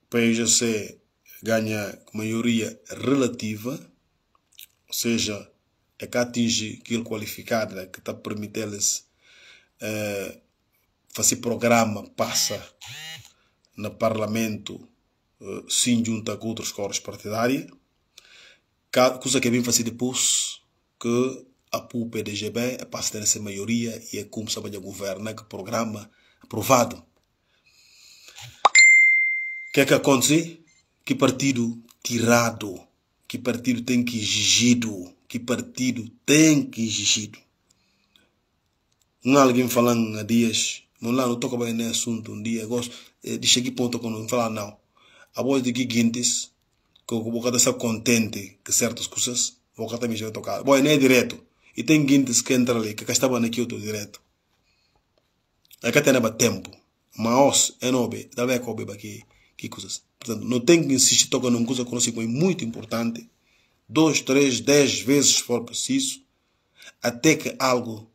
para O PIGC ganha maioria relativa, ou seja, é que atinge aquilo qualificado é que está permitindo-lhes uh, eh, fazer programa, passa no Parlamento eh, sim junta com outros corpos partidários, coisa que vem é fazer depois que a PUP PdGB a DGB é eh, passa a maioria e é como sabe o governo né, que programa aprovado. O que é que acontece? Que partido tirado, que partido tem que exigido, que partido tem que exigido. há alguém falando há dias não lá, não toca bem nenhum assunto um eh, dia. Gosto de chegar ponto quando não falar não. A voz de guintes que o bocado está contente que certas coisas, o bocado também já vai tocar. Bom, não é direto. E tem guintes que entra ali, que cá estava naquilo tudo direto. Aí cá tem tempo. Mas, é nobe, dá bem com o que coisas. Portanto, não tem que insistir tocando uma coisa que eu é muito importante. Dois, três, dez vezes se for preciso, até que algo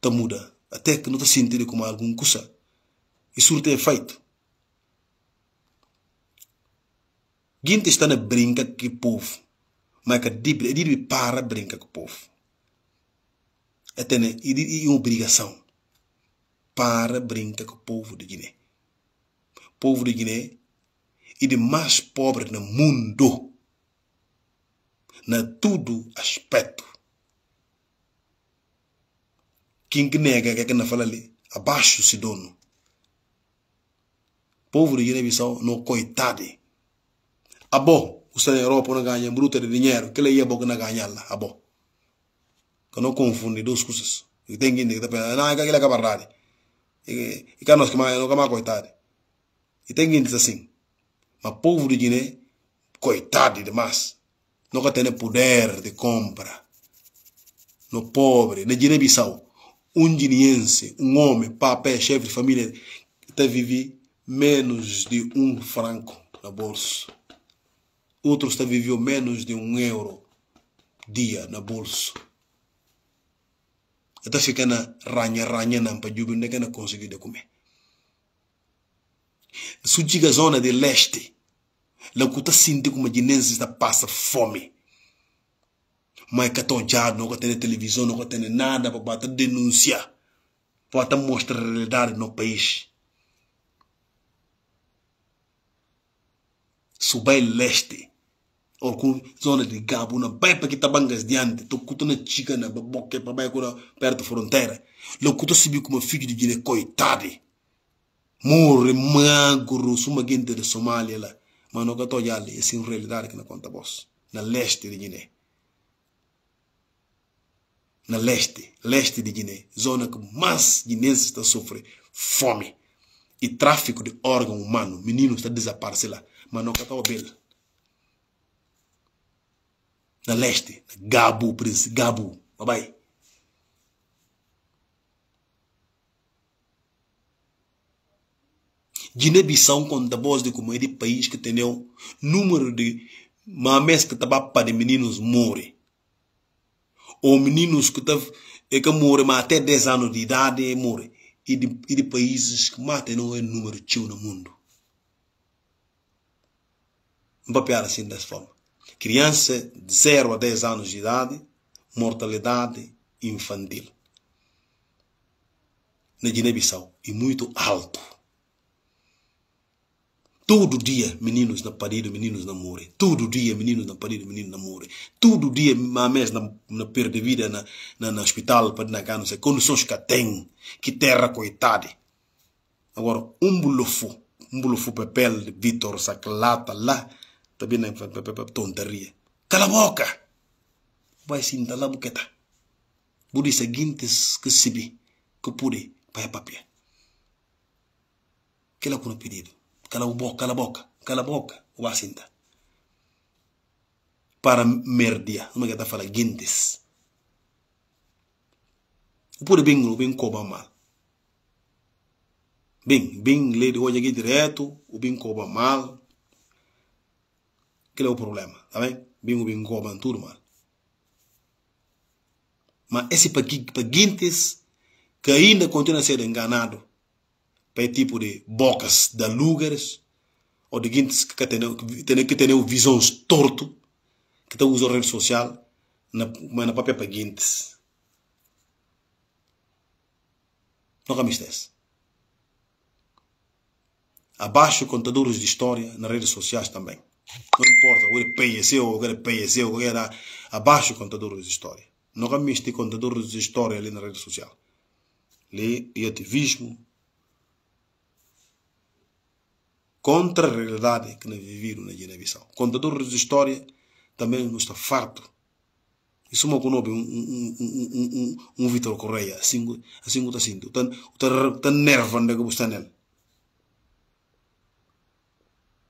te muda até que não te sentindo como algum coisa. E surte efeito. Gente está na brinca com o povo. Mas é a Bíblia para brinca com o povo. Até né, e, uma obrigação. Para brinca com o povo de Guiné. O povo de Guiné e de mais pobre no mundo. Na tudo aspecto quem que é que não na ali abaixo se dono Povo de Guiné-Bissau não coitade. Abo, ah, o Senhor Europa não ganha bruto de dinheiro, que ele ia é boca na ganha lá, abo. Ah, que não confunde duas coisas. E tem que tá entender, não é que aquilo é verdade. E que nós que não é, é mais coitado. E tem que dizer assim, mas povo de Guiné, coitado demais. Nunca tem poder de compra. No pobre, na Guiné-Bissau um guineense, um homem, papa, é chefe de família, está vivi menos de um franco na bolsa. Outros está viveu menos de um euro dia na bolsa. Até fica na ranha, ranha, não para jubil, não é conseguir de comer. Se zona de leste, lá que está sentindo como guineense está passa fome mas que estão já não tem televisão, não tem nada para bater denunciar, para mostrar a realidade no país. Subai leste, ou com zona de Cabo, na pai para que bangas diante, tô com na chica na boca para bai para perto da fronteira. Louco tô subindo como filho de Guiné, coitado. Morre, magro, suma gente da Somália lá. Mas não que já ali, essa é a realidade que não conta, boss. Na leste de Guiné na leste, leste de Guiné, zona que mais guinenses estão sofrendo fome e tráfico de órgão humano. Menino está desaparecendo lá, mas não está belo. Na leste, na gabu vai babai. Guiné-Bissau, conta a voz de como é de país que tem né, o número de mamés que estava para de meninos morrer ou meninos é que, teve, que morrem até 10 anos de idade morrem. E de, e de países que matam não é número tio no mundo. um papel assim dessa forma. Criança de 0 a 10 anos de idade, mortalidade infantil. Na Guiné-Bissau. E muito alto. Todo dia, meninos na parede, meninos na morre. Todo dia, meninos na parede, meninos na morre. Todo dia, mamés na, na perda de vida, na, na, na hospital, para na cá, não sei. Condições que tem. Que terra coitada. Agora, um bulofo. Um bulofo papel, de Vitor, saclata lá. Também na é tonteria. Cala a boca! Vai se entrar lá, buqueta. Budi seguintes que se vi, que pude, vai a papia. Que lá com o pedido cala boca, cala boca, cala boca, o wasinta. Para merdia, não é que está falando guindes. O poder bem, o bem cobra mal. Bem, bem, lê de hoje aqui direto, o bem cobra mal. Que é o problema, tá bem? Bem, o bem cobra tudo mal. Mas esse para guintes que ainda continua a ser enganado, para tipo de bocas de lugares, ou de guintes que têm que têm visões torto, que estão usando rede social, na, mas na papel para guintes. Não há mistério. Abaixo contadores de história nas redes sociais também. Não importa, ou é PSE ou é PSE ou ele abaixo contadores de história. Não há mistério contadores de história ali na rede social. Lê e ativismo, contra a realidade que nós viviram na Guiné-Bissau. Contadores de história também não está farto. Isso é uma um, um, um, um, um Vitor Correia, assim, assim está assim, está, está nervo onde é que está nele.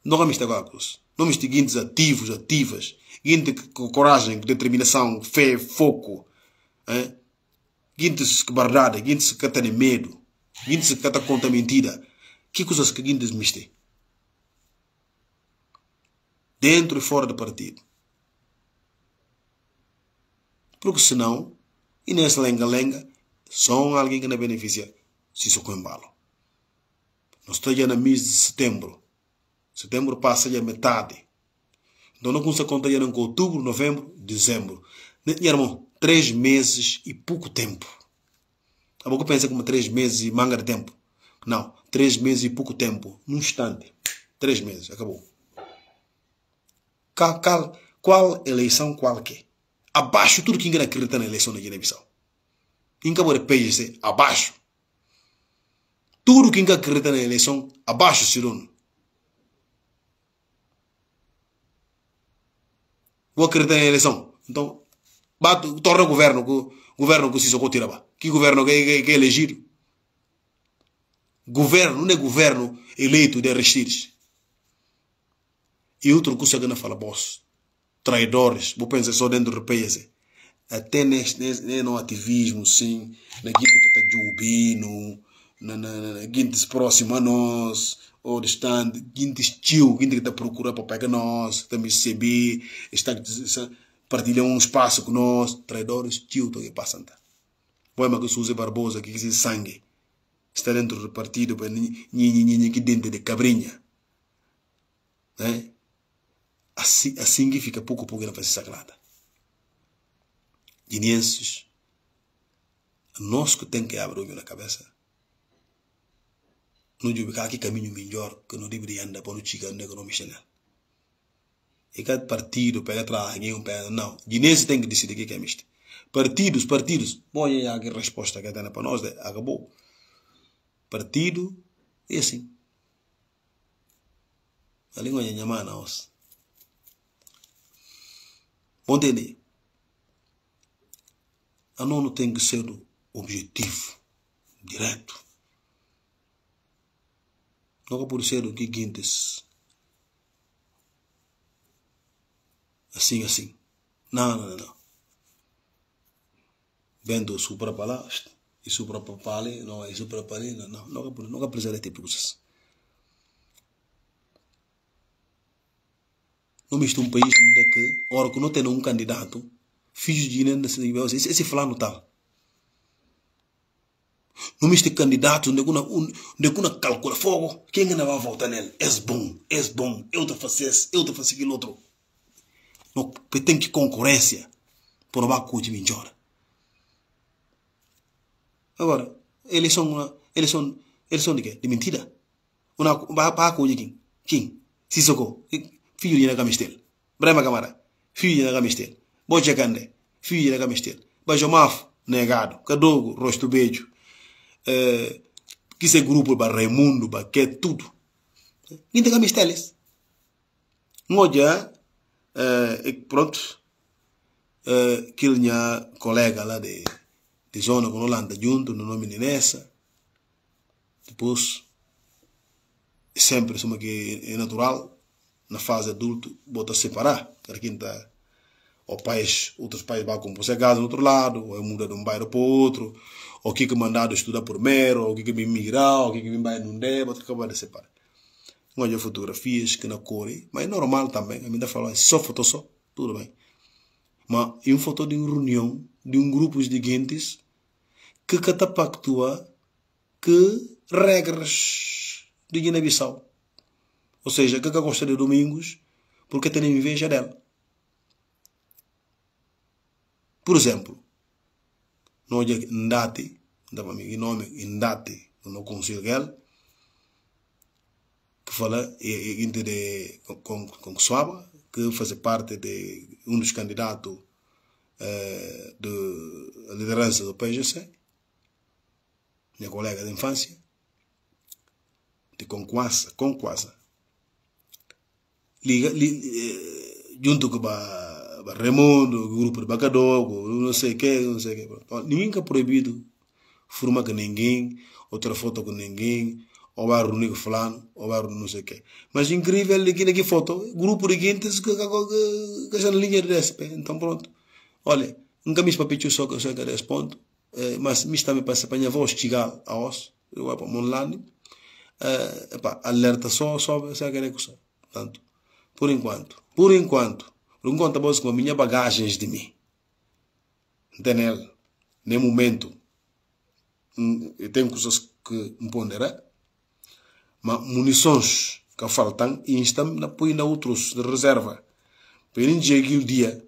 Não me está agora, não me guintes ativos, ativas, guinte com coragem, com determinação, fé, foco, hein? guintes que bardada, guintes que tem medo, guintes que está conta mentira. Que coisas que guintes me dentro e fora do partido. Porque senão, e nesse lenga-lenga, só alguém que não beneficia se com embalo. Nós estamos na mês de setembro. Setembro passa já metade. Então não consigo contar já com outubro, novembro, dezembro. E, né, irmão, três meses e pouco tempo. A boca pensa como três meses e manga de tempo. Não, três meses e pouco tempo. Num instante. Três meses, acabou qual eleição qual que? Abaixo tudo que ninguém acredita na eleição da Guiné-Bissau. Inca pode PGC, abaixo. Tudo que ninguém acredita na eleição, abaixo, Cirono. Vou acreditar na eleição. Então, bato, torna o governo, o governo que se Sissoko tirava. Que governo que, que, que é Governo, não é governo eleito de Aristides. E outro que você na fala, boss, traidores, vou pensar só dentro do país. Até neste, neste, no ativismo, sim, na guinda que está jubino, na, na, na, na guinda próxima a nós, ou distante, guinda estilo, guinda que está procurando para pegar nós, também tá receber, está, está partilhando um espaço com nós, traidores, estilo, tá? que passam. Põe uma que usa Barbosa, que diz é sangue está dentro do partido, que dente de cabrinha. Né? significa assim, assim pouco pouco na presença sagrada. Guineenses, nós que temos que abrir o olho na cabeça, não de ubicar aqui caminho melhor que não deveria andar para é não chegar onde não missionário. E cada partido pega atrás, ninguém um pega, não. Guineenses tem que decidir o que é isto. Partidos, partidos. Bom, e a resposta que tem é para nós né? acabou. Partido, e é assim. A língua é nhamana, nossa. Mondele, a nono tem que ser objetivo, direto. não pode ser o que guintes. Assim, assim. Não, não, não. Vendo supra palavras e supra papale, não é supra palina, não. não pode, nunca pode ser esse tipo de coisas. Não visto um país onde é que, ora que não tem um candidato, filho de nível, assim, esse, esse fulano tal. Tá. Não visto candidato onde é que não, onde é que não calcula fogo, quem é que não vai votar nele? És bom, és bom, eu te faço esse, eu te faço aquilo outro. Não, tem que concorrência por uma coisa melhor. Agora, eles são, eles são, eles são de quê? De mentira. Uma, para a coisa, quem? Quem? socorro fiyu ñinaka mistel brema kamara fiyu ñinaka mistel bo cekande fiyu ñinaka mistel bajo maaf negado cadogo, rosto bejo euh, que se grupo ba Raimundo ba que tudo ninguém tem misteles ngoja uh, pronto uh, que minha colega lá de de zona com Holanda junto no nome nessa depois sempre isso que é natural na fase adulto, bota separar, quem quinta, ou pais, outros pais vão com você casa no outro lado, ou é muda de um bairro para outro, ou que é que mandado estudar mero ou que é que me migrar, ou que que me vai num débito, bota acabar de separar. Olha fotografias que na cor, mas é normal também, a minha fala, só foto só, tudo bem. Mas é uma foto de uma reunião, de um grupo de gentes, que catapactua que regras de Guiné-Bissau ou seja, o que é eu gosto de domingos, porque tenho inveja dela. Por exemplo, no dia Ndate, dá para mim nome Ndate, não consigo ela, que fala entre de, com, com Suaba, que faz parte de um dos candidatos eh, liderança do PGC, minha colega de infância, de Conquasa, Conquasa liga, li, eh, junto com ba, ba Raymond, o grupo de Bacadogo, não sei o que, não sei o que. Então, ninguém que é proibido fumar com ninguém, ou ter foto com ninguém, ou vai reunir com fulano, ou vai reunir não sei o que. Mas incrível, aqui na foto, grupo de gente que está na linha de SP. Então pronto. Olha, nunca me espapichou só que eu sei que respondo, eh, mas me está me passando para minha voz chegar a osso, eu vou para o online, eh, alerta só, sobe, sei que é que Portanto, por enquanto. Por enquanto. Por enquanto, eu com a minha bagagem de mim. Entendeu? Nem momento. Hum, eu tenho coisas que me ponderar. Mas munições que faltam e estão na põe na outros de reserva. Para ele chegar o dia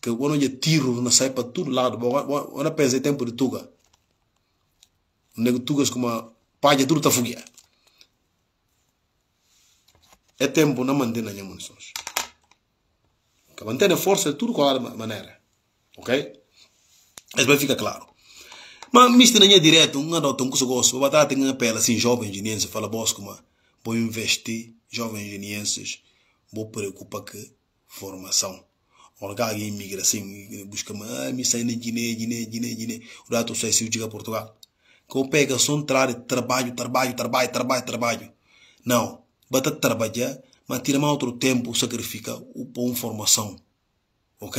que eu não tiro, não sai para todo lado. Eu não em tempo de tuga. Nego tugas como a palha, tudo está fugindo é tempo não manter nenhuma munições. Que manter a força de tudo qual maneira. Ok? Isso bem fica claro. Mas misto na direto, um adulto, um curso gosto, vou batata tem uma pele assim, jovens guineenses, fala bosco, mas vou investir, jovens engenheiros, vou preocupar com formação. Orga alguém migra assim, busca, ah, me sai na Guiné, Guiné, Guiné, Guiné, o dato sai se diga Portugal. Que eu pego, só um trabalho, trabalho, trabalho, trabalho, trabalho. Não bata trabalhar, mas tira mais outro tempo, sacrifica o bom formação. Ok?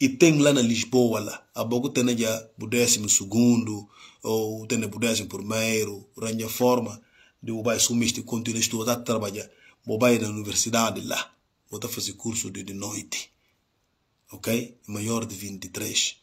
E tem lá na Lisboa, lá, a pouco tem já o décimo segundo, ou tem o décimo primeiro, ranja forma de o bairro sumiste continua estudar, a trabalhar. O bairro na universidade lá, vou fazer curso de, de noite. Ok? Maior de 23.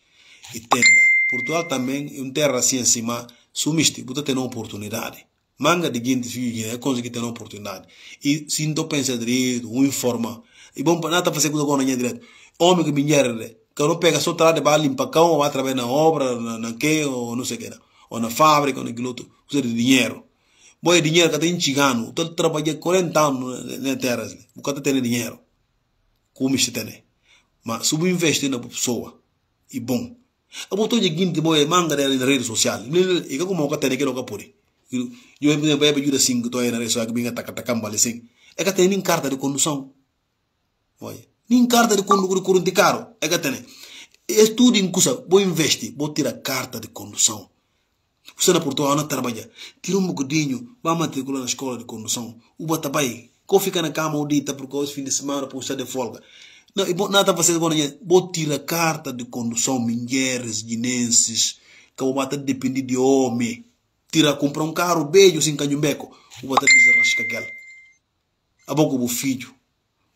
E tem lá. Portugal também um terra assim em cima, sumiste, vou ter uma oportunidade manga de gente fugir é conseguir ter uma oportunidade e se não pensa direito um informa e bom para nada fazer coisa com a direito homem que mulher né que não pega só trabalho vai limpar cão ou vai trabalhar na obra na, na que ou não sei que ou na fábrica ou naquilo outro usa de dinheiro bom é dinheiro que tem chigano então trabalha 40 anos na terra assim. o cara tem dinheiro como se tem mas subinvestir na pessoa e bom a botou de gente boa é manga de redes social e como o cara tem que não capure yo be be be juda sing to era so ak bi nga takata kambale sing e eh, ka nem carta de condução oi nin carta de condução kurun de caro e ka tene estudo em cusa vou investir vou tirar carta de condução você na Portugal não trabalha tira um bocadinho vai matricular na escola de condução o batabai co fica na cama o dia por causa fim de semana por estar de folga não e nada para fazer bom vou tirar carta de condução mulheres guinenses que o bata depende de homem tira comprar um carro, beijo, sem canhumbeco, o bater desarrasca aquela. A boca do filho,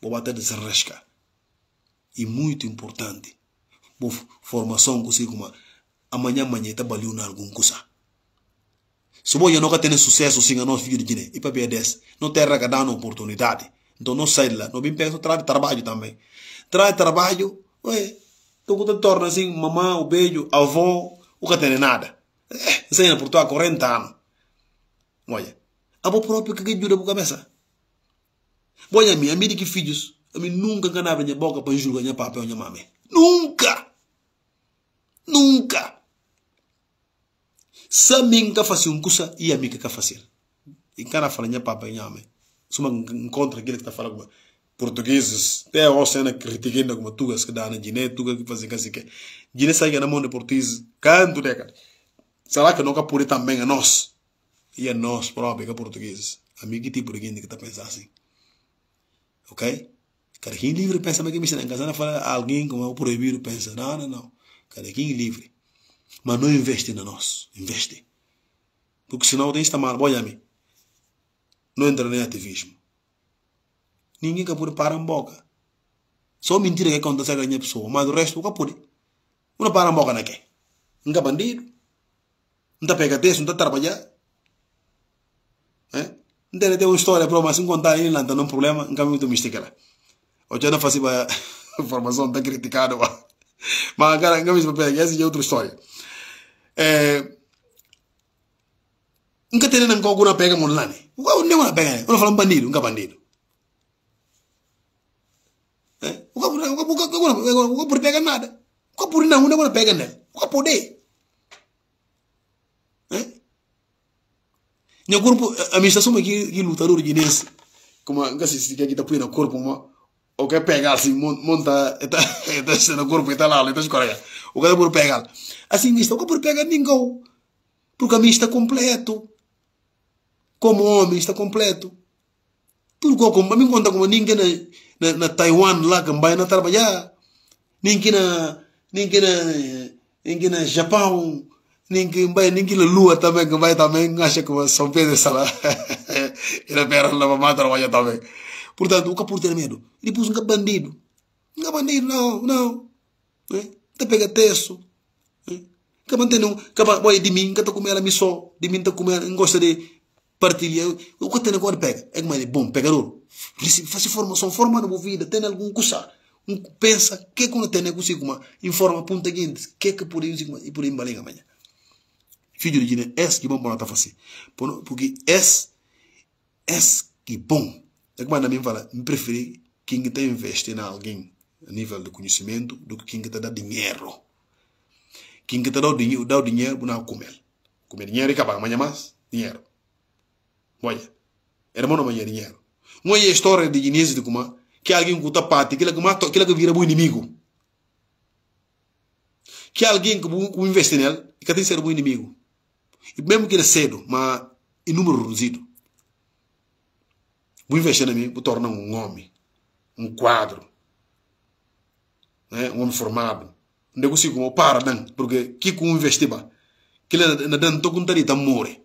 o bater desarrasca. E muito importante, a formação consigo uma amanhã amanhã trabalhou na algum coisa. Se você não tem sucesso, sim, a nossa filho de Guiné, e para BDS, é não tem dá uma oportunidade. Então não sai lá, não bem pensa, traz trabalho também. Traz trabalho, ué, tu então te torna assim, mamãe, o beijo, avô o que tem é nada. Sei na portua há 40 anos. Olha, a bo próprio que jura por cabeça. Olha a mim, a mim de que filhos, a mim nunca ganhava minha boca para julgar minha papai minha mãe. Nunca! Nunca! Se a mim que fazer um curso, e a mim que fazer. E cara fala minha papai minha mãe. Se uma encontra aquilo que está falando comigo portugueses até a cena criticando alguma tugas que dá na Guiné tuga que fazem assim que Guiné sai na mão de portugueses canto década Será que nunca por também a nós? E a nós próprios, que é portugueses. Amigo tipo de gente que está pensando assim. Ok? Cara, quem livre pensa, mas que me casa a fala alguém como é o proibido pensa. Não, não, não. Cara, quem livre. Mas não investe na nós. Investe. Porque senão tem esta mal. Olha-me. Não entra nem ativismo. Ninguém que pode parar a boca. Só mentira que acontece a ganhar pessoa. Mas o resto, o que pode? Não para a boca naquele. Nunca bandido não está pegado isso não está trabalhando. Não tem uma história para mas se contar ele não tem um problema, não tem muito mística lá. O não faço uma formação, está criticado. Mas, agora não é pegar, essa é outra história. É... Nunca tem nem alguma pega online. Não é uma pega, eu não falo bandido, nunca bandido. É? O que por pega nada? O que por não, não pega nada? O que por dei? Nyo corpo, a administração aqui, que lutador de nesse, como a se se aqui tá põe no corpo, uma, o que assim, monta, está, [laughs] está no corpo, está lá, está escorrega, o que é por pegar. Assim, isto, o que é por pegar ninguém, porque a mim está completo, como homem está completo. Tudo como, a mim conta como ninguém na, na, na Taiwan lá, que vai na trabalhar, ninguém na, ninguém na, ninguém na Japão, ninguém vai ninguém le lua também que vai também acha que São pedras salá era pera lá matar vai também tá portanto o capur ter medo ele pôs um bandido um bandido não não né? te pega texto né? que mantém um que vai de mim que tá comendo me só de mim tá comendo gosta de partilhar o que tem agora pega é que mais bom pegador faz formação forma na vida tem algum coisa um pensa que quando tem negócio uma informa punta guindes que é que por isso e por embalinha amanhã filho de Dine, es ki bon bon ata fase. Porque es, es que bom. É como a Ana me fala, me preferi quem está investindo em alguém a nível de conhecimento do que quem te dá dinheiro. Quem está dando dinheiro, dá o dinheiro, não comer. Comer dinheiro e acabar, é mais, dinheiro. Olha, irmão não de dinheiro. Moi é a história de Inês de Cumã, que alguém que está parte, que mata, que vira o inimigo. Que alguém que investe nele, que tem que ser o inimigo e mesmo que ele cedo, mas em número reduzido. Vou investir em mim, vou tornar um homem, um quadro, né? um homem formado. Não consigo, eu para, não, porque que com investir, que ele não estou com de morre.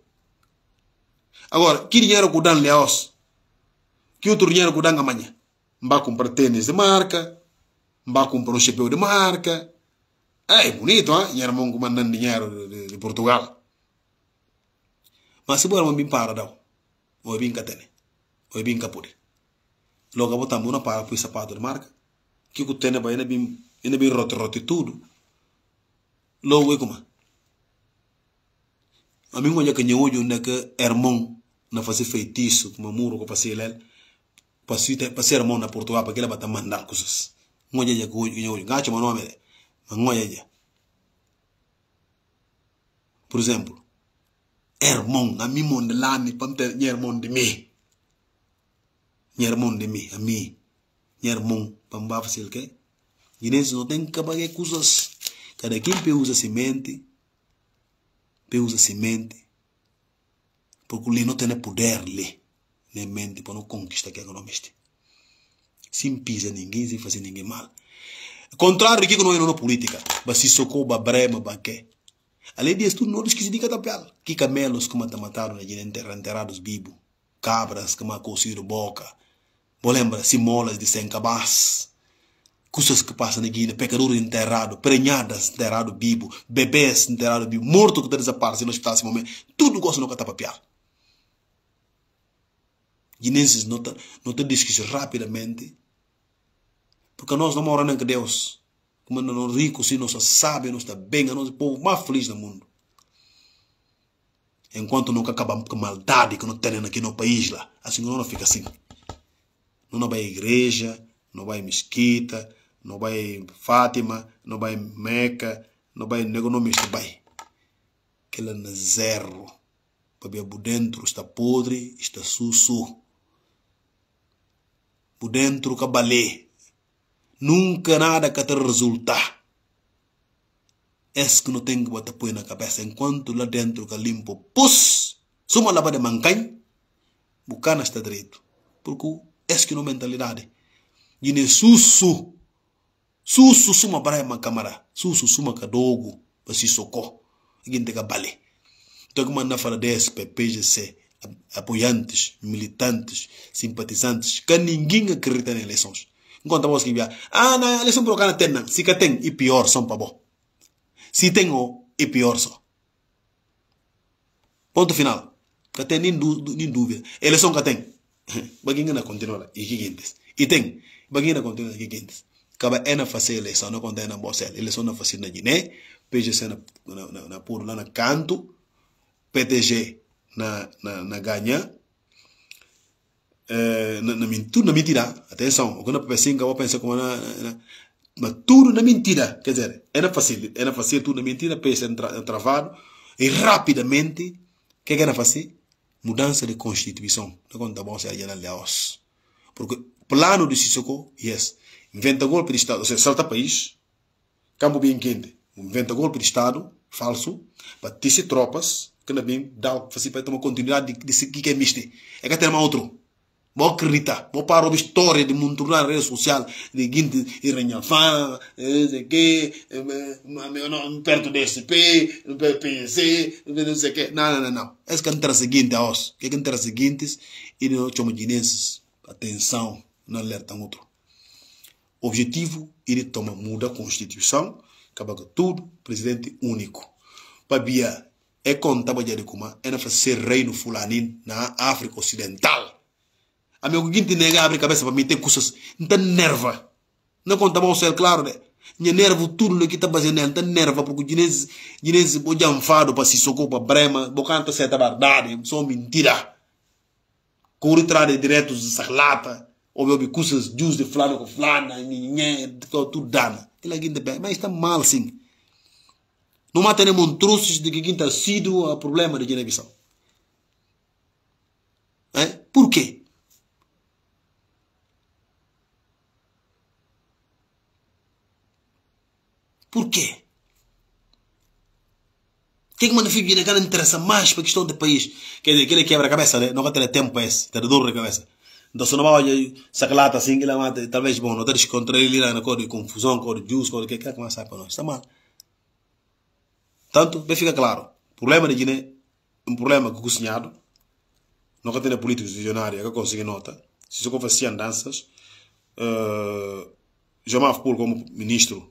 Agora, que dinheiro que o Dan Leos, que outro dinheiro que o Dan amanhã? Vai comprar tênis de marca, vai comprar um chapéu de marca. Ah, é bonito, hein? E era um comandante dinheiro de Portugal masi bora mo bin para daw o que katene o que kapuri logo botar mona para pôr sapato de marca que o tênis vai ainda bem ainda bem rote rote tudo logo é como a mim quando é que eu olho né que irmão na fazer feitiço como muro que passei lá passei passei irmão na Portugal para que ele bata mandar coisas quando é hoje eu olho gacho mano homem mas quando é por exemplo ermong ami monde lani pamte nyer de mi nyer de mi ami nyer mong pamba fasil ke Guinense não tem que acabar com coisas. Cada quem usa semente, usa semente, porque ele não tem poder lhe, nem mente, para não conquistar que este, Sem pisa ninguém, sem fazer ninguém mal. Contrário que não é na política, mas se socorro, ba brema, ba que. Além disso, tudo não que se diga da pele. Que camelos que mata mataram, na né, enterrados vivos. Cabras que matam cocido boca. Vou lembrar, simolas de sem cabaz. Coisas que passam na aqui, pecadores enterrados, prenhadas enterrado vivo, bebês enterrados vivo, morto que desaparecem no hospital nesse momento. Tudo gosta no catapa pial. Guinenses nota, nota diz que rapidamente, porque nós não moramos com Deus como é não rico, se não só sabe, não está bem, não o povo mais feliz do mundo. Enquanto nunca acabamos com a maldade que não tem aqui no país lá, assim não fica assim. Não vai à igreja, não vai à mesquita, não vai à Fátima, não vai à Meca, não vai nego não vai. Aquela na é zero. Porque por dentro está podre, está sujo. Por dentro cabalê, Nunca nada que te resultar. Esse que não tem que botar põe na cabeça. Enquanto lá dentro que limpo, pus, suma lá para de mancanha, bucana está direito. Porque esse que não mentalidade. E nem susu. Susu suma para a câmara. Susu suma cadogo. Para se socorro. Alguém tem que bale. Então, como anda a falar desse PPGC, apoiantes, militantes, simpatizantes, que ninguém acredita nas eleições enquanto vos ah, que ah não eles são por cana tem se que tem e pior são para bom se tem o e pior só ponto final que tem nem, nem dúvida eleição que tem baguinha [laughs] na continua e que quentes e tem baguinha na continua e que quentes acaba é na fazer eleição não conta é na bolsa eleição na fazer na Guiné PGC na na na, na, na canto PTG na na, na ganha na, mentira tudo na mentira. Atenção, o que não pensa eu pensar como na, na, mas tudo na mentira. Quer dizer, era fácil, era fácil tudo na mentira, pensa tra, travado e rapidamente, o que é era fácil? Mudança de constituição. Quando conta tá bom se aí na Laos. Porque plano de Sissoko, yes, inventa golpe de Estado, ou seja, salta país, campo bem quente, inventa golpe de Estado, falso, batisse tropas, que não bem, dá, fazia para tomar continuidade de, de, de que é misto. É que tem outro bo vou parar a história de di na rede social di ginti i regna não se che ma me no perto do sp un per pc non sei não, não, não. não es can tra seguinte os que can tra seguintes e no chama de atenção não alerta outro objetivo ele toma muda a constituição acaba tudo presidente único babia é contar para de kuma é na fazer reino fulanin na África Ocidental amigo guinti nega abre cabeça para meter coisas então nerva não conta mal o céu claro né minha nervo tudo o né, que está baseado nela, né? então nerva porque ginense ginense o janfado para se socorro para brema bocanta certa verdade só mentira corre atrás direto de sarlata ou meu coisas jus de flana com flana ninguém tudo dana ele ainda bem mas está mal sim não mata nem monstruos de que quinta sido o problema de Guiné-Bissau. É? Por quê? Por quê? Quem é que manda Fibia naquela interessa mais para a questão do país? Quer dizer, aquele quebra-cabeça, né? Não vai ter tempo para esse, ter dor na cabeça. Então, se não vai sacalata assim, que mata, talvez, bom, não tens contraído na cor de confusão, cor de juiz, cor de que, que é que mais sai para nós? Está mal. Tanto, bem fica claro. O problema de Guiné, um problema que cozinhado, não tem políticos visionários que conseguem nota. Se isso fazer andanças, uh, eh, Jamar Pul como ministro,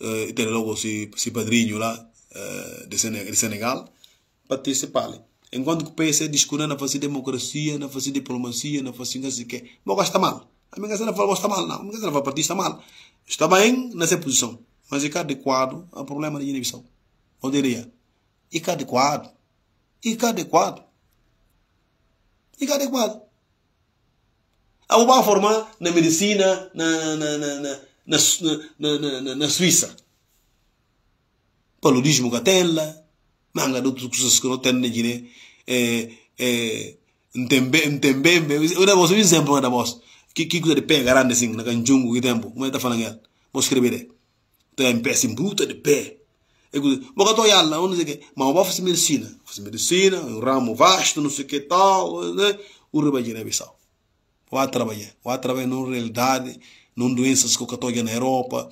Eh, e ter logo se, se padrinho lá eh, de Senegal, de Senegal participar. Enquanto que o PS diz na não fazer democracia, na fazer diplomacia, na fazer não sei o quê. Mas gosta mal. A minha casa não fala gosta mal, não. A minha casa não fala partido está mal. Está bem nessa posição. Mas é que adequado ao problema de inibição. Eu diria. E que adequado. E que adequado. E que adequado. A uma forma na medicina, na, na, na, na na, na, na, na Suíça. Paulo Luís Mugatella, manga de outras coisas que não eh, eh, tem na Guiné. É, é, Ntembembe, eu não vou um exemplo ainda, moço. Que, que coisa de pé grande assim, na canjungo, que tempo. Como é que tá falando ela? Vou escrever. é um pé assim, bruta de pé. Boca tô yalla, não sei o que. Mas eu faço medicina. fazer medicina, um ramo vasto, não sei o que tal. Eh, né? O Ribaguiné-Bissau. Vai trabalhar. Vai trabalhar na realidade não doenças que eu é na Europa,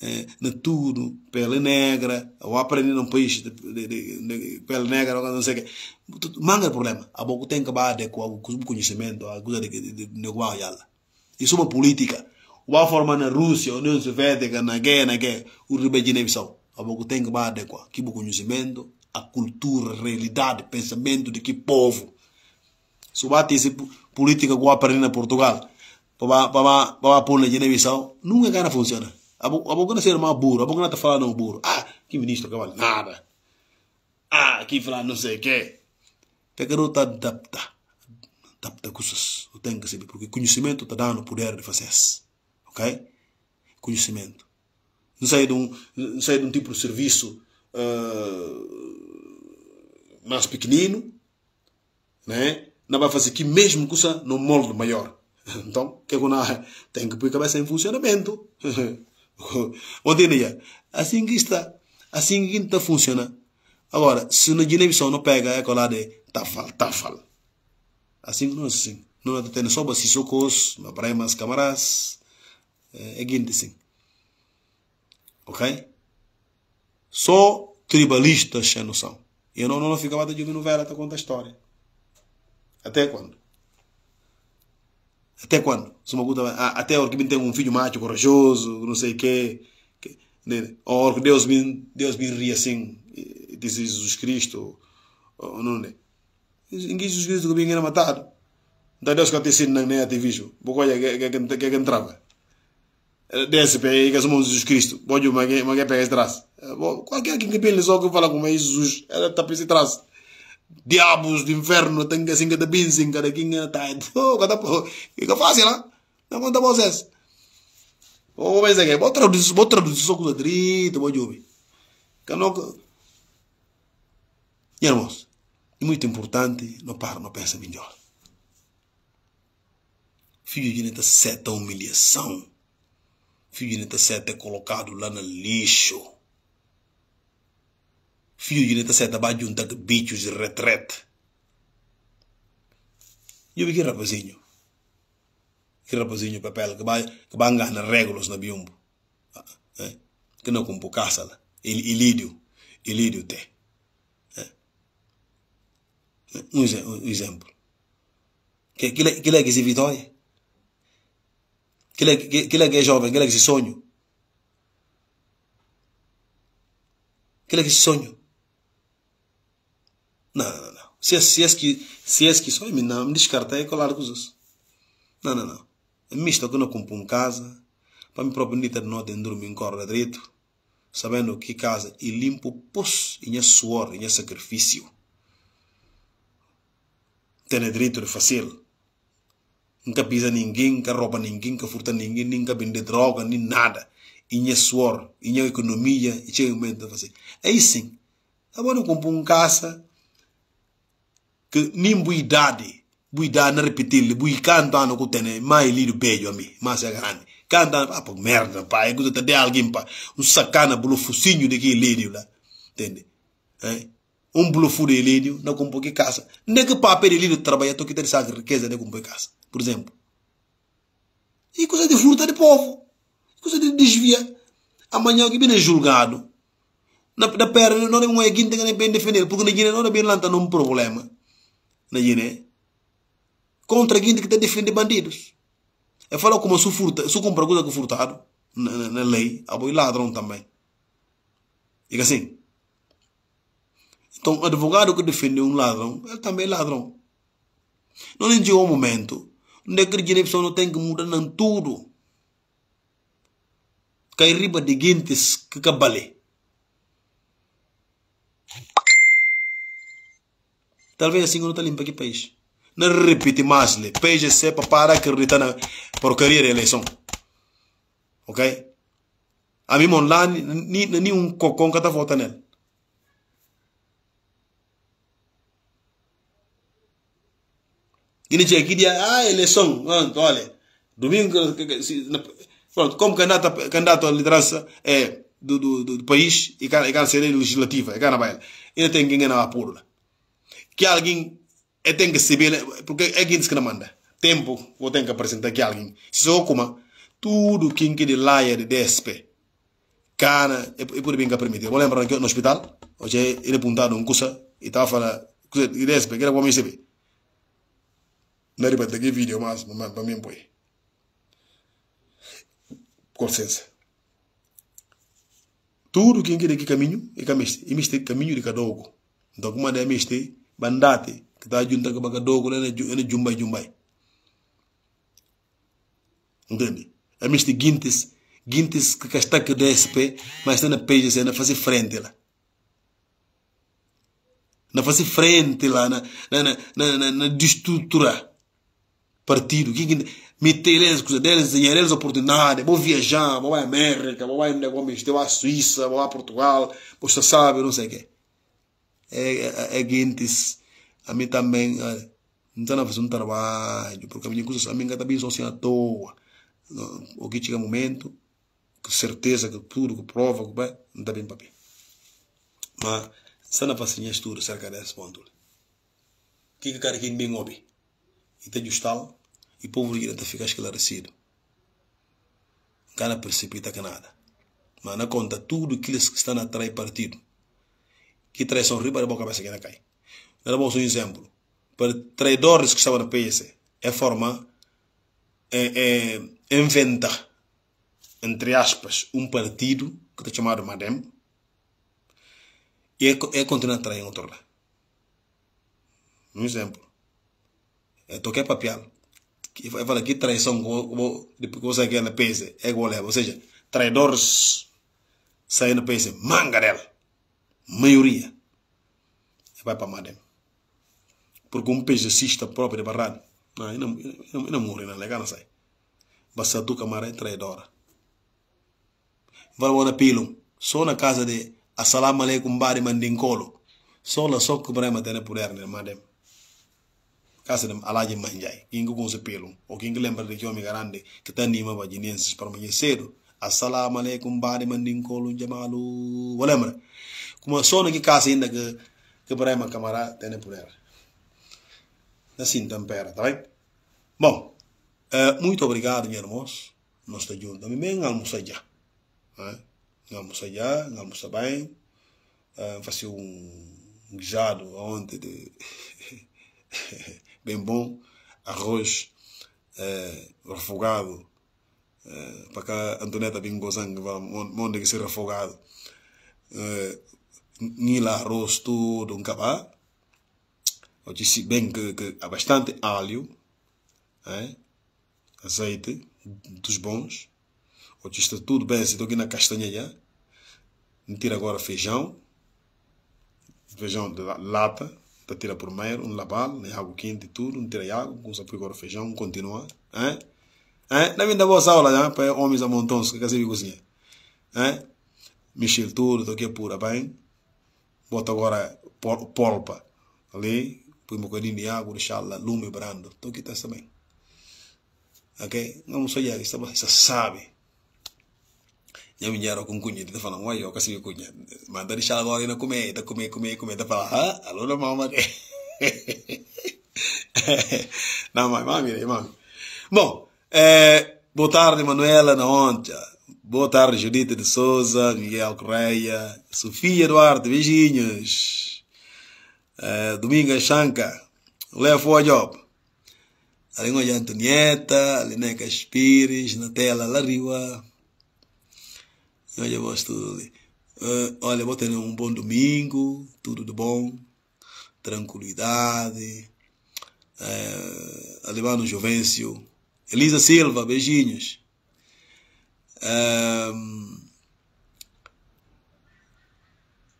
é, na tudo, pele negra, ou aprendi num país de, de, de, de pele negra, ou não sei o quê. Manga é problema. A boca tem que bater com o conhecimento, a coisa de, negócio de, de Isso é uma política. O a forma na Rússia, União Soviética, na guerra, na guerra, o Ribeirão A boca tem que bater com o conhecimento, a cultura, a realidade, pensamento de que povo. Se bate essa política que eu aprendi na Portugal, para para pôr na televisão nunca cara funciona. A boca não ser mais burro, a boca não está falando não burro. Ah, que ministro, que vale nada. Ah, que falar não sei o Tem que não adaptar. Adaptar coisas. Eu tenho que saber, porque conhecimento está dando o poder de fazer isso. Ok? Conhecimento. Não sai de um, não sai de um tipo de serviço uh, mais pequenino, né? não vai fazer que mesmo coisa no molde maior. [laughs] Então, que guna é [laughs] tem que pôr a cabeça em funcionamento. [laughs] Onde é? Assim que está, assim que está funciona. Agora, se na dinamisão não pega, é colar de tafal, tafal. Assim não é assim. Não é tendo só se socos, mas para mais câmaras, é, é guinte assim. Ok? Só tribalistas sem noção. E eu não, não, não ficava de uma novela, até tá conta a história. Até quando? Até quando? Se até o que tem um filho macho, corajoso, não sei o quê. Né? Ou que Deus me, Deus me ri assim, diz Jesus Cristo, ou não né Em Jesus Cristo que era matado. Então Deus que atesina nem né? ativismo. Porque olha, que é que entrava. Eh, DSP, que é o Jesus Cristo. Pode uma que pega esse traço. Eh, qualquer que pensa só que fala com Jesus, ela está esse traço diabos do inferno, tem [laughs] oh, ¿eh? que assim, cada binzing, cada quinha, tá, cada porra, fica fácil, lá, não conta vocês. Ô, mas é que, vou traduzir, vou traduzir só de direito, vou ouvir. Cano, E, irmãos, é muito importante, não para, não pensa melhor. Filho de neta seta humilhação. Filho de neta seta é colocado lá no lixo fio juneta seta ba junta bichos de retrete. Eu vi que rapazinho. Que rapazinho papel que vai na vai regras na biombo. Que ah, eh, não com caça lá. ilídio. Ilídio te. Um, exemplo. Que que é que se vitória? Que é que, que é que é jovem, que é que se sonho? Que é que se sonho? Não, não, não. Se é se é que, se é que só, não, me descartei é que eu largo os Não, não, não. É mim que que não compro um casa, para me proponita de não ter dormir em corda direito, sabendo que casa e limpo poço em é suor, em sacrifício. tenho direito de fazer. Nunca pisa ninguém, nunca rouba ninguém, nunca furta ninguém, nunca vende droga, nem nada. Inha suor, inha economia, e chega o momento de fazer. Aí sim, agora eu compro um casa, que nem buidade, buidade repetir, bui canta no que cutene, mais lido beijo a mim, mas é grande. Canta, ah, pô, merda, pá, é que eu de alguém, pá, um sacana pelo focinho de que lido lá, entende? hein? Eh? Um blufu de lido não compõe que casa. Nem que papel lido trabalha, tô que ter essa riqueza de compõe casa, por exemplo. E coisa de furta de povo, coisa de desvia. Amanhã que vem julgado, na, na perna não é um eguinte que nem bem defender, porque na Guiné não é bem lanta um problema na Guiné contra alguém que está defendendo bandidos. Eu falo como se furta, se compra coisa que furtado na, na, na lei, a boi ladrão também. Diga assim. Então, advogado que defende um ladrão, ele também é ladrão. Não chegou um momento onde aquele Guiné pessoa não tem que mudar nem tudo. Cai riba de guintes que cabale. Talvez assim não está limpa aqui país. Não repite mais, lhe. País sepa para acreditar na porcaria da eleição. Ok? A mim nem nenhum cocô que está votando nele. Ele tinha aqui dizer, ah, eleição, olha, domingo, pronto, como candidato, candidato à liderança é, do, do, do, país e candidato à legislativa, e candidato a ele tem que ganhar a purna que alguém é tem que saber, porque é quem diz que não manda. Tempo, vou ter que apresentar que alguém. Se só como, tudo quem que de lá é de DSP. Cana, e é por bem que permite. vou lembrar que no hospital, hoje ele apontado um curso e estava falando, curso de DSP, que era para mim Não era para ter vídeo, mas para mim foi. Com licença. Tudo quem que que caminho, é caminho, é caminho de cada um. Então, como é que bandaati kita junta ke baka dogo ene ene jumbay jumbay entende é misto guintes guintes que casta que DSP mas na page na fazer frente lá na fazer frente lá na na na na, na, na destrutura partido que meter eles coisas deles dinheiro eles oportunidade vou viajar vou à América vou à Inglaterra vou à Suíça vou a Portugal você sabe não sei o quê é eguintis a mim também não está na fazer um trabalho porque a minha coisa a minha está bem sozinha à toa o que chega momento com certeza que tudo que prova que vai não está bem para mim mas se não facinha tudo cerca desse ponto que que cara que bem obi e tem ajustar e o povo irá ficar esclarecido cara precipita que nada mas na conta tudo aquilo que está na trai partido que traição riba boca cabeça que não cai. Era bom um exemplo. Para traidores que estavam no PS, é forma é, eh, é, eh, inventar, entre aspas, um partido que está chamado Madem e é, é continuar eh, a trair outro lá. Um exemplo. É toquei papel. Que vai falar que traição que você quer no PS é igual a Ou seja, traidores saem no PS, manga dela maioria, vai para a Madem. Porque um pejacista próprio de Barrado, não, eu não, não, eu não não, é legal, não a tua Camara é traidora. Vai lá pilum, só na casa de Assalamu alaikum Bari mandingolo só lá só que Brahma tem poder na né, Madem. Casa de Alaje Manjai, quem que se pilum, ou quem que lembra de que homem grande que está anima para guineenses para amanhã cedo, assalamu alaikum bade man din kolu jamalu que kuma sono ki kase inda ga ga Ibrahim Camara tene pulera na pera, tá bem bom muito obrigado meus irmãos nós está junto também almoçar já né? já almoçar bem uh, fazer um guisado ontem de [laughs] bem bom arroz eh, refogado Uh, eh, para cá Antoneta Bingozang onde que ser afogado eh, nila lá rosto de um capa eu disse bem que, que há bastante alho eh? azeite dos bons eu oh, disse tudo bem se estou aqui na castanha já tira agora feijão feijão de lata tá tira primeiro um labal nem né, água quente tudo tira água com agora feijão continua hein? Eh hein? na minha boa aula já para homens a montões eh? que casei cozinha hein? Michel tudo do que é pura bem bota agora polpa ali põe um bocadinho de água deixar lá lume brando então aqui está também ok não sou já isso você sabe já me deram com cunha está falando uai, eu casei cunha manda deixar agora ainda comer está comer comer comer está falando ah alô da mamãe [laughs] não mãe mãe mãe bom é, boa tarde, Manuela Naontia. Boa tarde, Judita de Souza, Miguel Correia, Sofia Duarte, beijinhos. É, Dominga Chanca, é Lefo a Job. de Antonieta, Lineca Pires, Natela Lariwa. Olha, vós tudo ali. Uh, olha, vou ter um bom domingo, tudo de bom, tranquilidade. Uh, é, Alemano Jovencio, Elisa Silva, beijinhos. Um,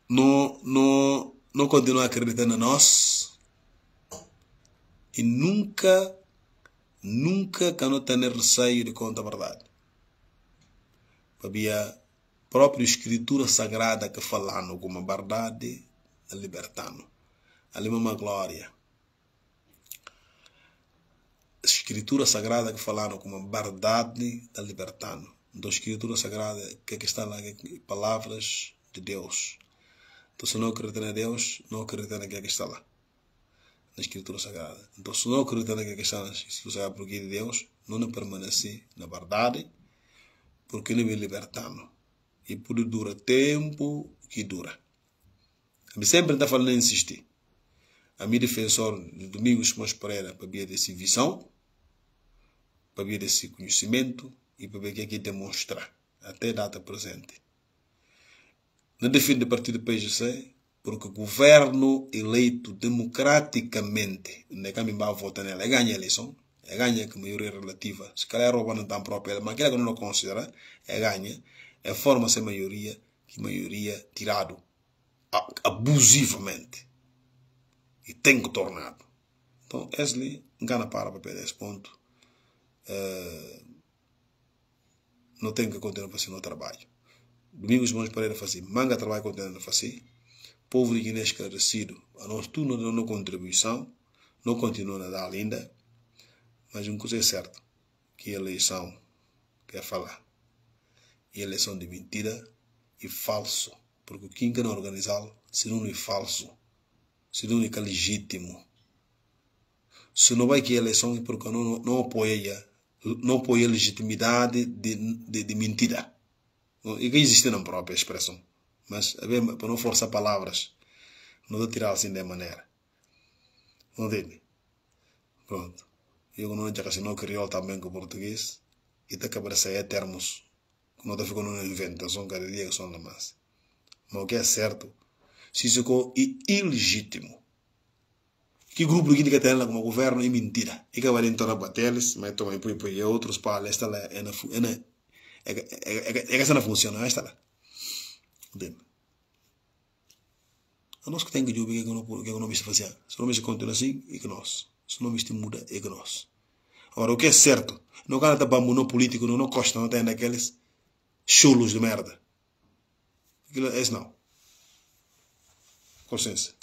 não, não, não continua acreditando em nós e nunca, nunca que não tenha receio de contar a verdade. Havia a própria Escritura Sagrada que falava alguma verdade, libertando. Ali é uma glória escritura sagrada que falaram como a verdade da libertano, Então, escritura sagrada, que é que está lá? Palavras de Deus. Então, se não acreditar em Deus, não acreditar naquilo que está lá, na escritura sagrada. Então, se não acreditar naquilo que está na escritura sagrada, porque de Deus, não é permaneci na verdade, porque ele me libertaram. E por dura tempo que dura. Sempre está falando insistir a meu defensor Domingos Mons Pereira para ver desse visão, para ver desse conhecimento e para ver o que é que é demonstrar até a data presente. Não defendo o partido PGC porque governo eleito democraticamente, não é que a minha vota nela, é ganha a eleição, é ganha com maioria relativa, se calhar rouba não tão própria, mas aquela que não considera, é ganha, é forma-se maioria, que maioria tirado abusivamente e tenho tornado. Então, Esli, engana para para perder esse ponto. Uh, ah, não tenho que continuar a fazer no trabalho. Domingos Mãos Pereira fazer manga trabalho continuando a fazer. Povo de Guiné esclarecido, a nós tudo não deu contribuição, não continua a dar ainda, mas uma coisa é certa, que a eleição quer falar, e a eleição de mentira e falso, porque quem quer organizá-lo, se não é falso, se não é legítimo. Se não vai que eleição é porque não, não apoia não apoia a legitimidade de, de, de mentira. E que existe na própria expressão. Mas, é para não forçar palavras, não vou tirar assim da maneira. Não entende? Pronto. Eu não relaciono o crioulo também com o português. E até acabar sair termos. Não estou ficando no invento, são cada dia que são na massa. Mas o que é certo se sisoko e é é ilegítimo. Que grupo que que tem como governo é mentira. E é que vale entrar bateles, mas toma e põe outros para esta lá é na é é que essa não funciona, esta lá. Entende? A nós que tem que dizer que é que não fazer. Se não continua assim, é que nós. Se não muda, é que nós. Agora, o que é certo, não cara tá bambu político, não, não costa, não tem daqueles chulos de merda. Aquilo, esse não. Consenso.